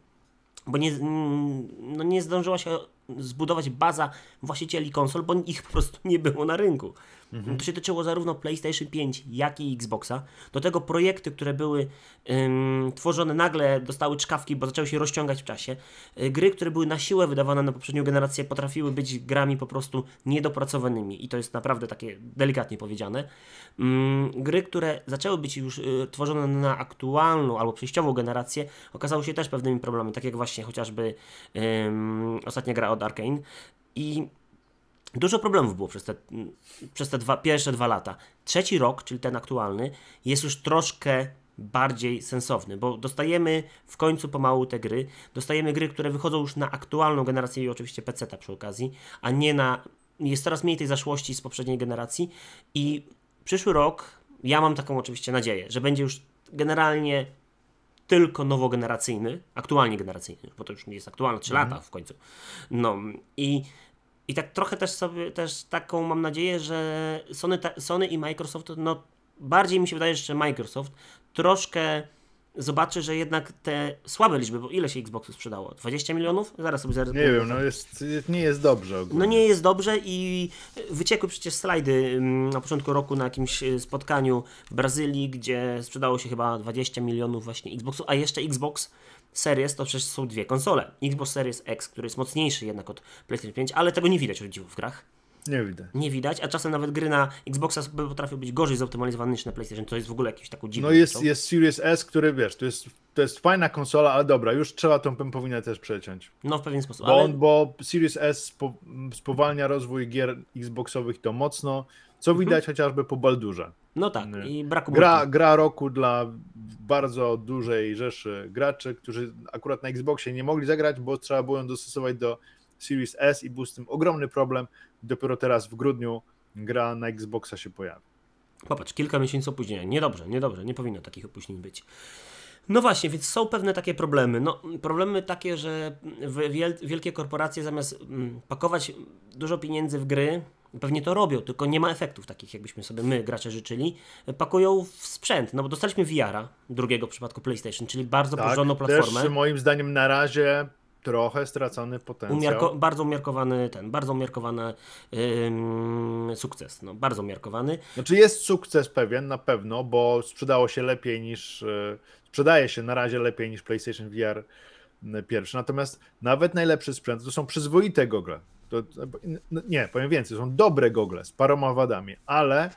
bo nie, mm, no nie zdążyła się zbudować baza właścicieli konsol, bo ich po prostu nie było na rynku. Mhm. To się tyczyło zarówno PlayStation 5, jak i Xboxa. Do tego projekty, które były ym, tworzone nagle, dostały czkawki, bo zaczęły się rozciągać w czasie. E, gry, które były na siłę wydawane na poprzednią generację, potrafiły być grami po prostu niedopracowanymi i to jest naprawdę takie delikatnie powiedziane. Mm, gry, które zaczęły być już e, tworzone na aktualną albo przejściową generację, okazały się też pewnymi problemami, tak jak właśnie chociażby ostatnia gra od od Arkane i dużo problemów było przez te, przez te dwa, pierwsze dwa lata. Trzeci rok, czyli ten aktualny, jest już troszkę bardziej sensowny, bo dostajemy w końcu pomału te gry, dostajemy gry, które wychodzą już na aktualną generację i oczywiście PC-ta przy okazji, a nie na... Jest coraz mniej tej zaszłości z poprzedniej generacji i przyszły rok, ja mam taką oczywiście nadzieję, że będzie już generalnie tylko nowogeneracyjny, aktualnie generacyjny, bo to już nie jest aktualne, 3 mhm. lata w końcu. No i, i tak trochę też sobie, też taką mam nadzieję, że Sony, ta, Sony i Microsoft, no bardziej mi się wydaje, że Microsoft troszkę zobaczy, że jednak te słabe liczby, bo ile się Xboxu sprzedało? 20 milionów? Zaraz sobie zaraz. Nie wiem, no jest, nie jest dobrze ogólnie. No nie jest dobrze i wyciekły przecież slajdy mm, na początku roku na jakimś y, spotkaniu w Brazylii, gdzie sprzedało się chyba 20 milionów właśnie Xboxu, a jeszcze Xbox Series to przecież są dwie konsole. Xbox Series X, który jest mocniejszy jednak od PlayStation 5, ale tego nie widać w grach nie widać. Nie widać, a czasem nawet gry na Xboxa potrafią być gorzej zoptymalizowane niż na PlayStation, to jest w ogóle jakiś taki dziwny. No jest, jest Series S, który wiesz, to jest, to jest fajna konsola, ale dobra, już trzeba tą pępowinę też przeciąć. No w pewien sposób. Bo, ale... on, bo Series S spowalnia rozwój gier Xboxowych to mocno, co mhm. widać mhm. chociażby po Baldurze. No tak, nie. i braku gra, gra roku dla bardzo dużej rzeszy graczy, którzy akurat na Xboxie nie mogli zagrać, bo trzeba było ją dostosować do Series S i był z tym ogromny problem. Dopiero teraz w grudniu gra na Xboxa się pojawi. Popatrz, kilka miesięcy opóźnienia. Niedobrze, niedobrze, nie powinno takich opóźnień być. No właśnie, więc są pewne takie problemy. No, problemy takie, że wielkie korporacje zamiast mm, pakować dużo pieniędzy w gry, pewnie to robią, tylko nie ma efektów takich, jakbyśmy sobie my, gracze, życzyli, pakują w sprzęt. No bo dostaliśmy VR-a, drugiego w przypadku PlayStation, czyli bardzo tak, porządną platformę. Też moim zdaniem na razie Trochę stracony potencjał. Umiarko, bardzo umiarkowany ten, bardzo umiarkowany yy, sukces. No, bardzo umiarkowany. Znaczy jest sukces pewien na pewno, bo sprzedało się lepiej niż. Yy, sprzedaje się na razie lepiej niż PlayStation VR y, pierwszy. Natomiast nawet najlepszy sprzęt to są przyzwoite gogle. To, nie, powiem więcej, są dobre gogle z paroma wadami, ale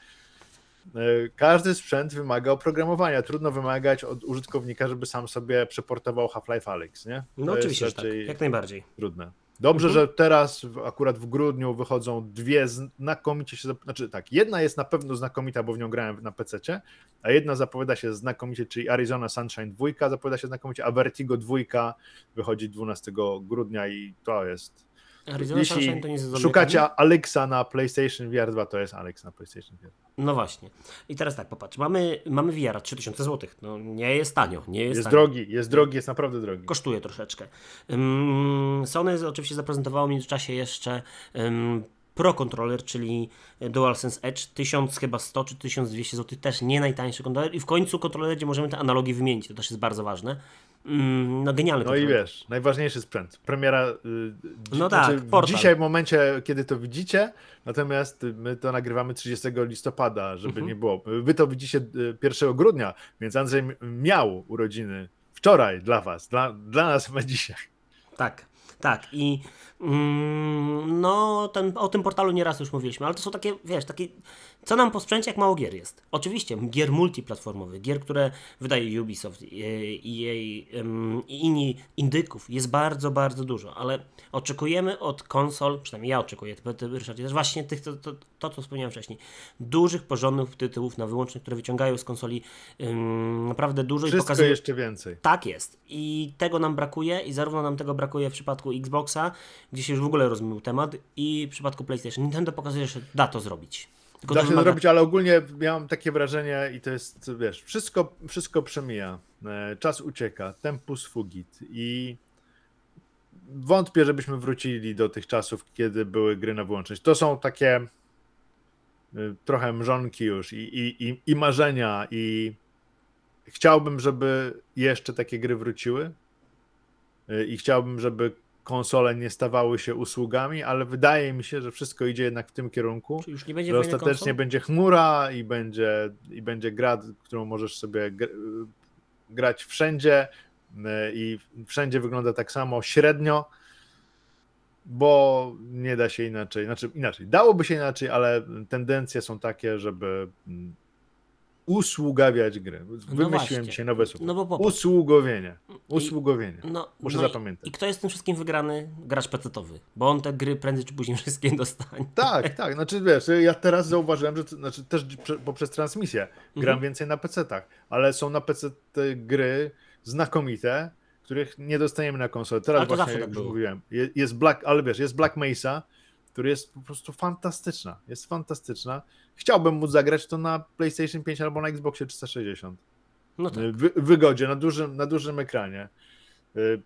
E, każdy sprzęt wymaga oprogramowania. Trudno wymagać od użytkownika, żeby sam sobie przeportował Half-Life Alyx, nie? No, to no oczywiście, tak. jak najbardziej. Trudne. Dobrze, mhm. że teraz akurat w grudniu wychodzą dwie znakomicie się, znaczy tak, jedna jest na pewno znakomita, bo w nią grałem na PC, a jedna zapowiada się znakomicie, czyli Arizona Sunshine 2 zapowiada się znakomicie, a Vertigo 2 wychodzi 12 grudnia i to jest Arizona Jeśli Sunshine to nie jest szukacie tak? Alexa na PlayStation VR 2, to jest Alex na PlayStation VR. No właśnie. I teraz tak, popatrz, mamy, mamy VR 3000 zł. No nie jest tanio. Nie jest jest tanio. drogi, jest drogi, jest naprawdę drogi. Kosztuje troszeczkę. Um, Sony oczywiście zaprezentowało w międzyczasie jeszcze um, Pro Controller, czyli DualSense Edge 1000 chyba 100 czy 1200 zł, też nie najtańszy kontroler i w końcu kontroler, gdzie możemy te analogi wymienić, to też jest bardzo ważne. Mm, no genialny. No i wiesz, najważniejszy sprzęt. Premiera. Y, dzi- no tak, znaczy, dzisiaj w momencie, kiedy to widzicie, natomiast my to nagrywamy 30 listopada, żeby mhm. nie było. Wy to widzicie 1 y, grudnia, więc Andrzej miał urodziny wczoraj dla was, dla, dla nas ma dzisiaj. Tak, tak. I Mm, no, ten, o tym portalu nieraz już mówiliśmy, ale to są takie, wiesz, takie, co nam po sprzęcie, jak mało gier jest. Oczywiście, gier multiplatformowych, gier, które wydaje Ubisoft e, i, jej i inni indyków jest bardzo, bardzo dużo, ale oczekujemy od konsol, przynajmniej ja oczekuję, ty, ty Ryszardzie, też właśnie tych, to, to, to, co wspomniałem wcześniej, dużych, porządnych tytułów na wyłącznych, które wyciągają z konsoli ym, naprawdę dużo Wszystko i pokazują... jeszcze więcej. Tak jest. I tego nam brakuje i zarówno nam tego brakuje w przypadku Xboxa, gdzie się już w ogóle rozmył temat i w przypadku PlayStation Nintendo pokazuje, że da to zrobić. Tylko da to się wymaga... zrobić, ale ogólnie miałem takie wrażenie i to jest, wiesz, wszystko, wszystko przemija, e, czas ucieka, tempus fugit i wątpię, żebyśmy wrócili do tych czasów, kiedy były gry na wyłączność. To są takie e, trochę mrzonki już i, i, i, i marzenia i chciałbym, żeby jeszcze takie gry wróciły e, i chciałbym, żeby konsole nie stawały się usługami, ale wydaje mi się, że wszystko idzie jednak w tym kierunku. Czyli już nie będzie że ostatecznie konsol? będzie chmura i będzie, i będzie gra, którą możesz sobie grać wszędzie y, i wszędzie wygląda tak samo średnio, bo nie da się inaczej, znaczy inaczej, dałoby się inaczej, ale tendencje są takie, żeby mm, usługawiać gry no Wymyśliłem no się nowe słowo. No bo Usługowienie. Usługowienie. I, no, Muszę no zapamiętać. I, kto jest tym wszystkim wygrany? Gracz pecetowy. Bo on te gry prędzej czy później wszystkie dostanie. Tak, tak. Znaczy wiesz, ja teraz zauważyłem, że znaczy, też poprzez transmisję gram mhm. więcej na pecetach, ale są na PC gry znakomite, których nie dostajemy na konsolę. Teraz właśnie, jak tak już mówiłem, jest Black, ale wiesz, jest Black Mesa, który jest po prostu fantastyczna. Jest fantastyczna chciałbym móc zagrać to na PlayStation 5 albo na Xboxie 360. No tak. wygodzie, na dużym, na dużym ekranie. Y,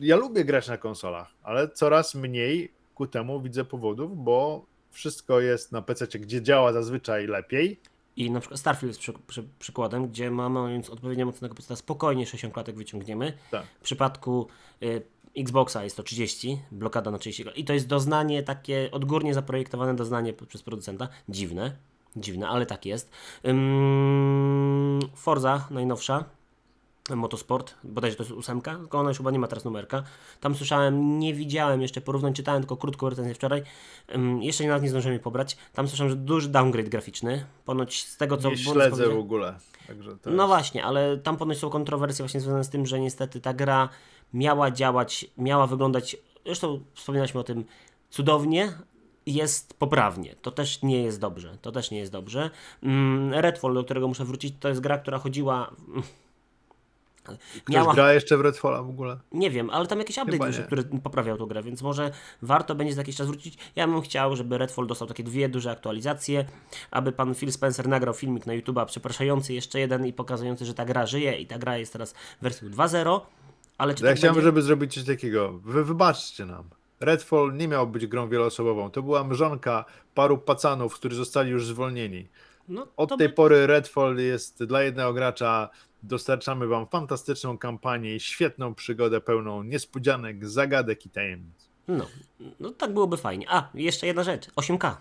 ja lubię grać na konsolach, ale coraz mniej ku temu widzę powodów, bo wszystko jest na PC, gdzie działa zazwyczaj lepiej. I na przykład Starfield jest przy, przy, przykładem, gdzie mamy odpowiednio mocnego pc spokojnie 60 klatek wyciągniemy. Tak. W przypadku y, Xboxa jest to 30, blokada na 30 i to jest doznanie takie odgórnie zaprojektowane doznanie przez producenta, dziwne, dziwne, ale tak jest. Ym... Forza najnowsza, Motosport, bodajże to jest ósemka, tylko ona już chyba nie ma teraz numerka. Tam słyszałem, nie widziałem jeszcze porównań, czytałem tylko krótką recenzję wczoraj, um, jeszcze nawet nie zdążyłem jej pobrać. Tam słyszałem, że duży downgrade graficzny, ponoć z tego co... Nie śledzę w ogóle. No jest... właśnie, ale tam ponoć są kontrowersje właśnie związane z tym, że niestety ta gra miała działać, miała wyglądać, zresztą wspominaliśmy o tym cudownie, jest poprawnie. To też nie jest dobrze. To też nie jest dobrze. Mm, Redfall, do którego muszę wrócić, to jest gra, która chodziła. Ktoś miała... gra jeszcze w Redfalla w ogóle? Nie wiem, ale tam jakiś update wyszedł, który poprawiał tę grę, więc może warto będzie za jakiś czas wrócić. Ja bym chciał, żeby Redfall dostał takie dwie duże aktualizacje, aby pan Phil Spencer nagrał filmik na YouTube'a przepraszający jeszcze jeden i pokazujący, że ta gra żyje i ta gra jest teraz wersji 2.0 ale czy ja tak chciałem, będzie... żeby zrobić coś takiego. Wy, wybaczcie nam. Redfall nie miał być grą wieloosobową. To była mrzonka paru pacanów, którzy zostali już zwolnieni. No, Od tej by... pory Redfall jest dla jednego gracza. Dostarczamy wam fantastyczną kampanię, świetną przygodę pełną niespodzianek, zagadek i tajemnic. No, no tak byłoby fajnie. A, jeszcze jedna rzecz. 8K.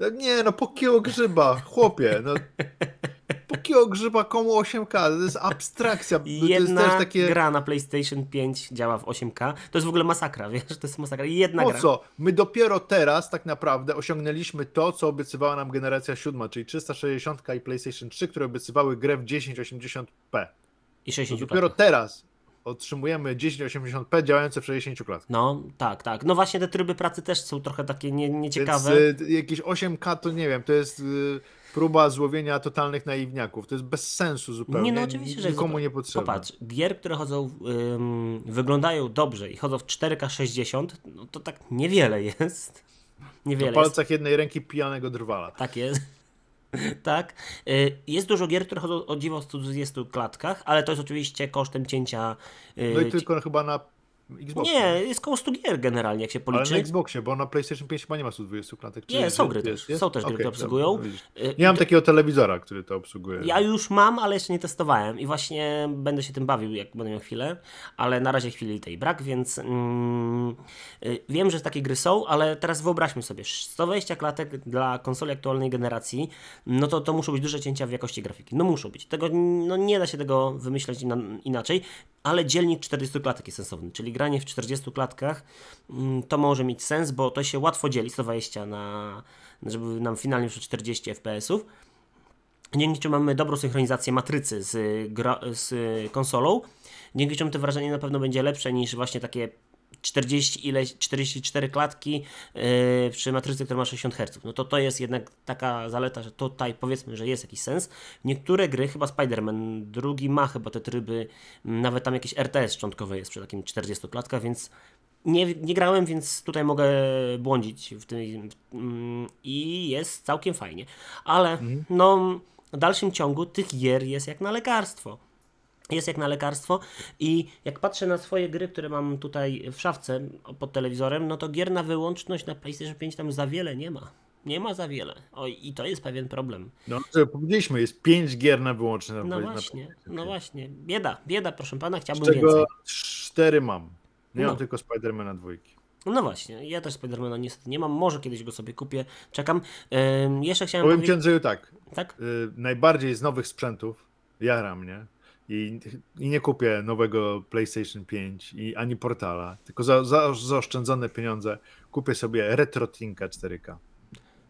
E, nie, no po kilo grzyba, chłopie. No. Takiego grzyba komu 8K, to jest abstrakcja. To Jedna jest takie... gra na PlayStation 5 działa w 8K. To jest w ogóle masakra, wiesz, to jest masakra. Jedna po gra. co? My dopiero teraz tak naprawdę osiągnęliśmy to, co obiecywała nam generacja 7, czyli 360 i PlayStation 3, które obiecywały grę w 1080p. I 60 no, Dopiero teraz otrzymujemy 1080p działające w 60 klatkach. No, tak, tak. No właśnie te tryby pracy też są trochę takie nie, nieciekawe. Więc, y, jakieś 8K to nie wiem, to jest... Y, próba złowienia totalnych naiwniaków. To jest bez sensu zupełnie. Nie, no oczywiście, że nikomu nie potrzeba. Popatrz, gier, które chodzą, ym, wyglądają dobrze i chodzą w 4K 60, no to tak niewiele jest. Niewiele Na palcach jest. jednej ręki pijanego drwala. Tak jest. tak. Y, jest dużo gier, które chodzą o dziwo w 120 klatkach, ale to jest oczywiście kosztem cięcia. Y, no i tylko chyba na Xboxie. Nie, jest koło 100 gier generalnie, jak się policzy. Ale na Xboxie, bo na PlayStation 5 chyba nie ma 120 klatek. Nie, są gry jest, też. Jest? Są też gry, okay, które obsługują. Dobra, nie y, mam takiego telewizora, który to obsługuje. Ja już mam, ale jeszcze nie testowałem i właśnie będę się tym bawił, jak będę miał chwilę, ale na razie chwili tej brak, więc mm, y, wiem, że takie gry są, ale teraz wyobraźmy sobie 120 klatek dla konsoli aktualnej generacji, no to to muszą być duże cięcia w jakości grafiki. No muszą być. Tego, no nie da się tego wymyśleć inaczej, ale dzielnik 40 klatek jest sensowny, czyli granie w 40 klatkach mm, to może mieć sens, bo to się łatwo dzieli 120 na, żeby nam finalnie już 40 FPS-ów. Dzięki czemu mamy dobrą synchronizację matrycy z, gra, z konsolą. Dzięki czemu to wrażenie na pewno będzie lepsze niż właśnie takie 40 ile, 44 klatki yy, przy matrycy, która ma 60 Hz. No to to jest jednak taka zaleta, że tutaj powiedzmy, że jest jakiś sens. Niektóre gry, chyba Spider-Man drugi ma chyba te tryby, mm, nawet tam jakieś RTS szczątkowe jest przy takim 40 klatkach, więc nie, nie grałem, więc tutaj mogę błądzić w tym mm, i jest całkiem fajnie. Ale mhm. no, w dalszym ciągu tych gier jest jak na lekarstwo jest jak na lekarstwo i jak patrzę na swoje gry, które mam tutaj w szafce pod telewizorem, no to gier na wyłączność na PlayStation 5 tam za wiele nie ma. Nie ma za wiele. O, I to jest pewien problem. No, co powiedzieliśmy, jest 5 gier na wyłączność. No właśnie, no właśnie. Bieda, bieda, proszę pana, chciałbym Z czego więcej. cztery mam. Nie no. mam tylko Spidermana dwójki. No właśnie, ja też Spidermana niestety nie mam, może kiedyś go sobie kupię, czekam. Yy, jeszcze chciałem Powiem powiedzieć... księdzu tak, tak? Y, najbardziej z nowych sprzętów jara mnie i, I, nie kupię nowego PlayStation 5 i ani portala, tylko za, za zaoszczędzone pieniądze kupię sobie RetroTinka 4K.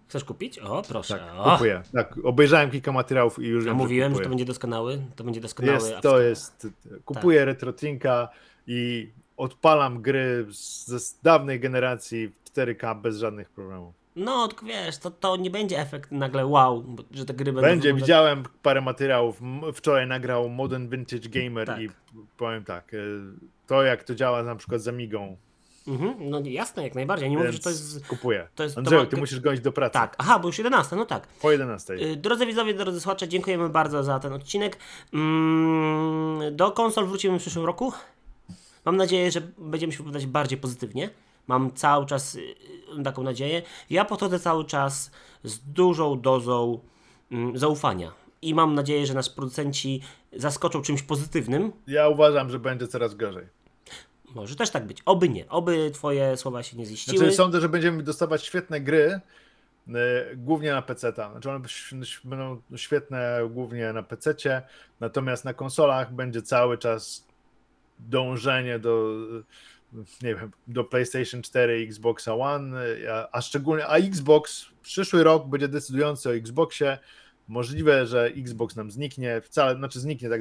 Chcesz kupić? O, proszę. Tak, kupuję. O! Tak, obejrzałem kilka materiałów i już. A mówiłem, że, że, to będzie doskonały. To będzie doskonały. Jest, to jest. Kupuję tak. RetroTinka i odpalam gry z, z dawnej generacji 4K bez żadnych problemów. No, wiesz, to, to nie będzie efekt nagle wow, że te gry będą... Będzie, widziałem parę materiałów. Wczoraj nagrał Modern Vintage Gamer tak. i powiem tak, e, to jak to działa na przykład z Amigą, Mhm, no jasne, jak najbardziej. Nie mówię, że to jest. Kupuję. To jest, Andrzej, to ma... ty musisz gonić do pracy. Tak, aha, bo już 11, no tak. Po 11. Y, drodzy widzowie, drodzy słuchacze, dziękujemy bardzo za ten odcinek. Mm, do konsol wrócimy w przyszłym roku. Mam nadzieję, że będziemy się wypowiadać bardziej pozytywnie. Mam cały czas y, y, taką nadzieję. Ja podchodzę cały czas z dużą dozą mm, zaufania. I mam nadzieję, że nas producenci zaskoczą czymś pozytywnym. Ja uważam, że będzie coraz gorzej. Może też tak być. Oby nie. Oby twoje słowa się nie ziściły. Znaczy, sądzę, że będziemy dostawać świetne gry, y, głównie na PC. -ta. Znaczy one będą świetne głównie na PC, natomiast na konsolach będzie cały czas dążenie do nie wiem, do PlayStation 4, Xboxa One, e, a, a szczególnie, a Xbox, przyszły rok będzie decydujący o Xboxie, możliwe, że Xbox nam zniknie, wcale, znaczy zniknie, tak,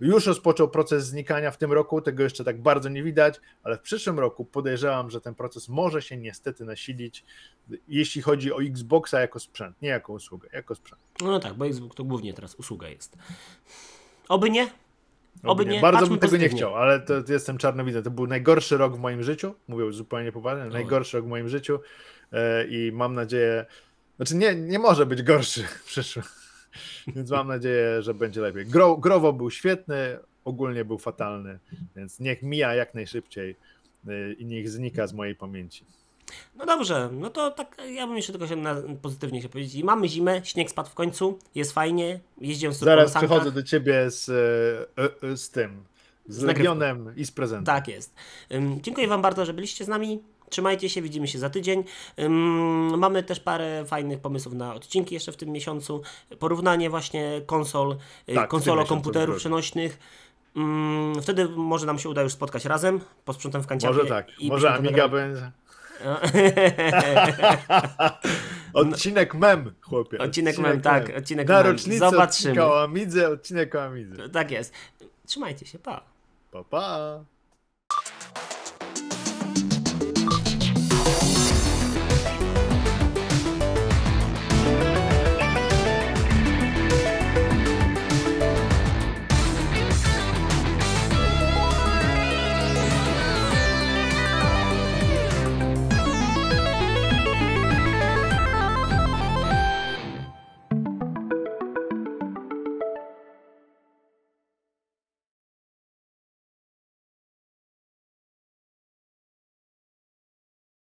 już rozpoczął proces znikania w tym roku, tego jeszcze tak bardzo nie widać, ale w przyszłym roku podejrzewam, że ten proces może się niestety nasilić, jeśli chodzi o Xboxa jako sprzęt, nie jako usługę, jako sprzęt. No tak, bo Xbox to głównie teraz usługa jest. Oby nie, Oby nie. Bardzo bym tego nie chciał, ale to, to jestem czarnowidzę. To był najgorszy rok w moim życiu, mówię zupełnie poważnie, najgorszy rok w moim życiu e, i mam nadzieję, znaczy nie, nie może być gorszy w przyszłym, więc mam nadzieję, że będzie lepiej. Gro, growo był świetny, ogólnie był fatalny, więc niech mija jak najszybciej e, i niech znika z mojej pamięci. No dobrze, no to tak ja bym jeszcze tylko się na, pozytywnie się powiedzieć. I mamy zimę, śnieg spadł w końcu, jest fajnie, jeździłem sobie Zaraz przychodzę do ciebie z, e, e, e, z tym, z, z Legionem i z prezentem. Tak jest. Dziękuję wam bardzo, że byliście z nami. Trzymajcie się, widzimy się za tydzień. Um, mamy też parę fajnych pomysłów na odcinki jeszcze w tym miesiącu. Porównanie właśnie konsol, y, tak, konsolo komputerów przenośnych. Um, wtedy może nam się uda już spotkać razem, posprzątam w kanciapie. Może tak, może Amiga będzie. No. odcinek mem, chłopie. Odcinek, odcinek tak, mem, tak. Odcinek Na mem. rocznicę Zobaczymy. odcinka o Amidze, odcinek o Amidze. No, tak jest. Trzymajcie się, pa. Pa, pa.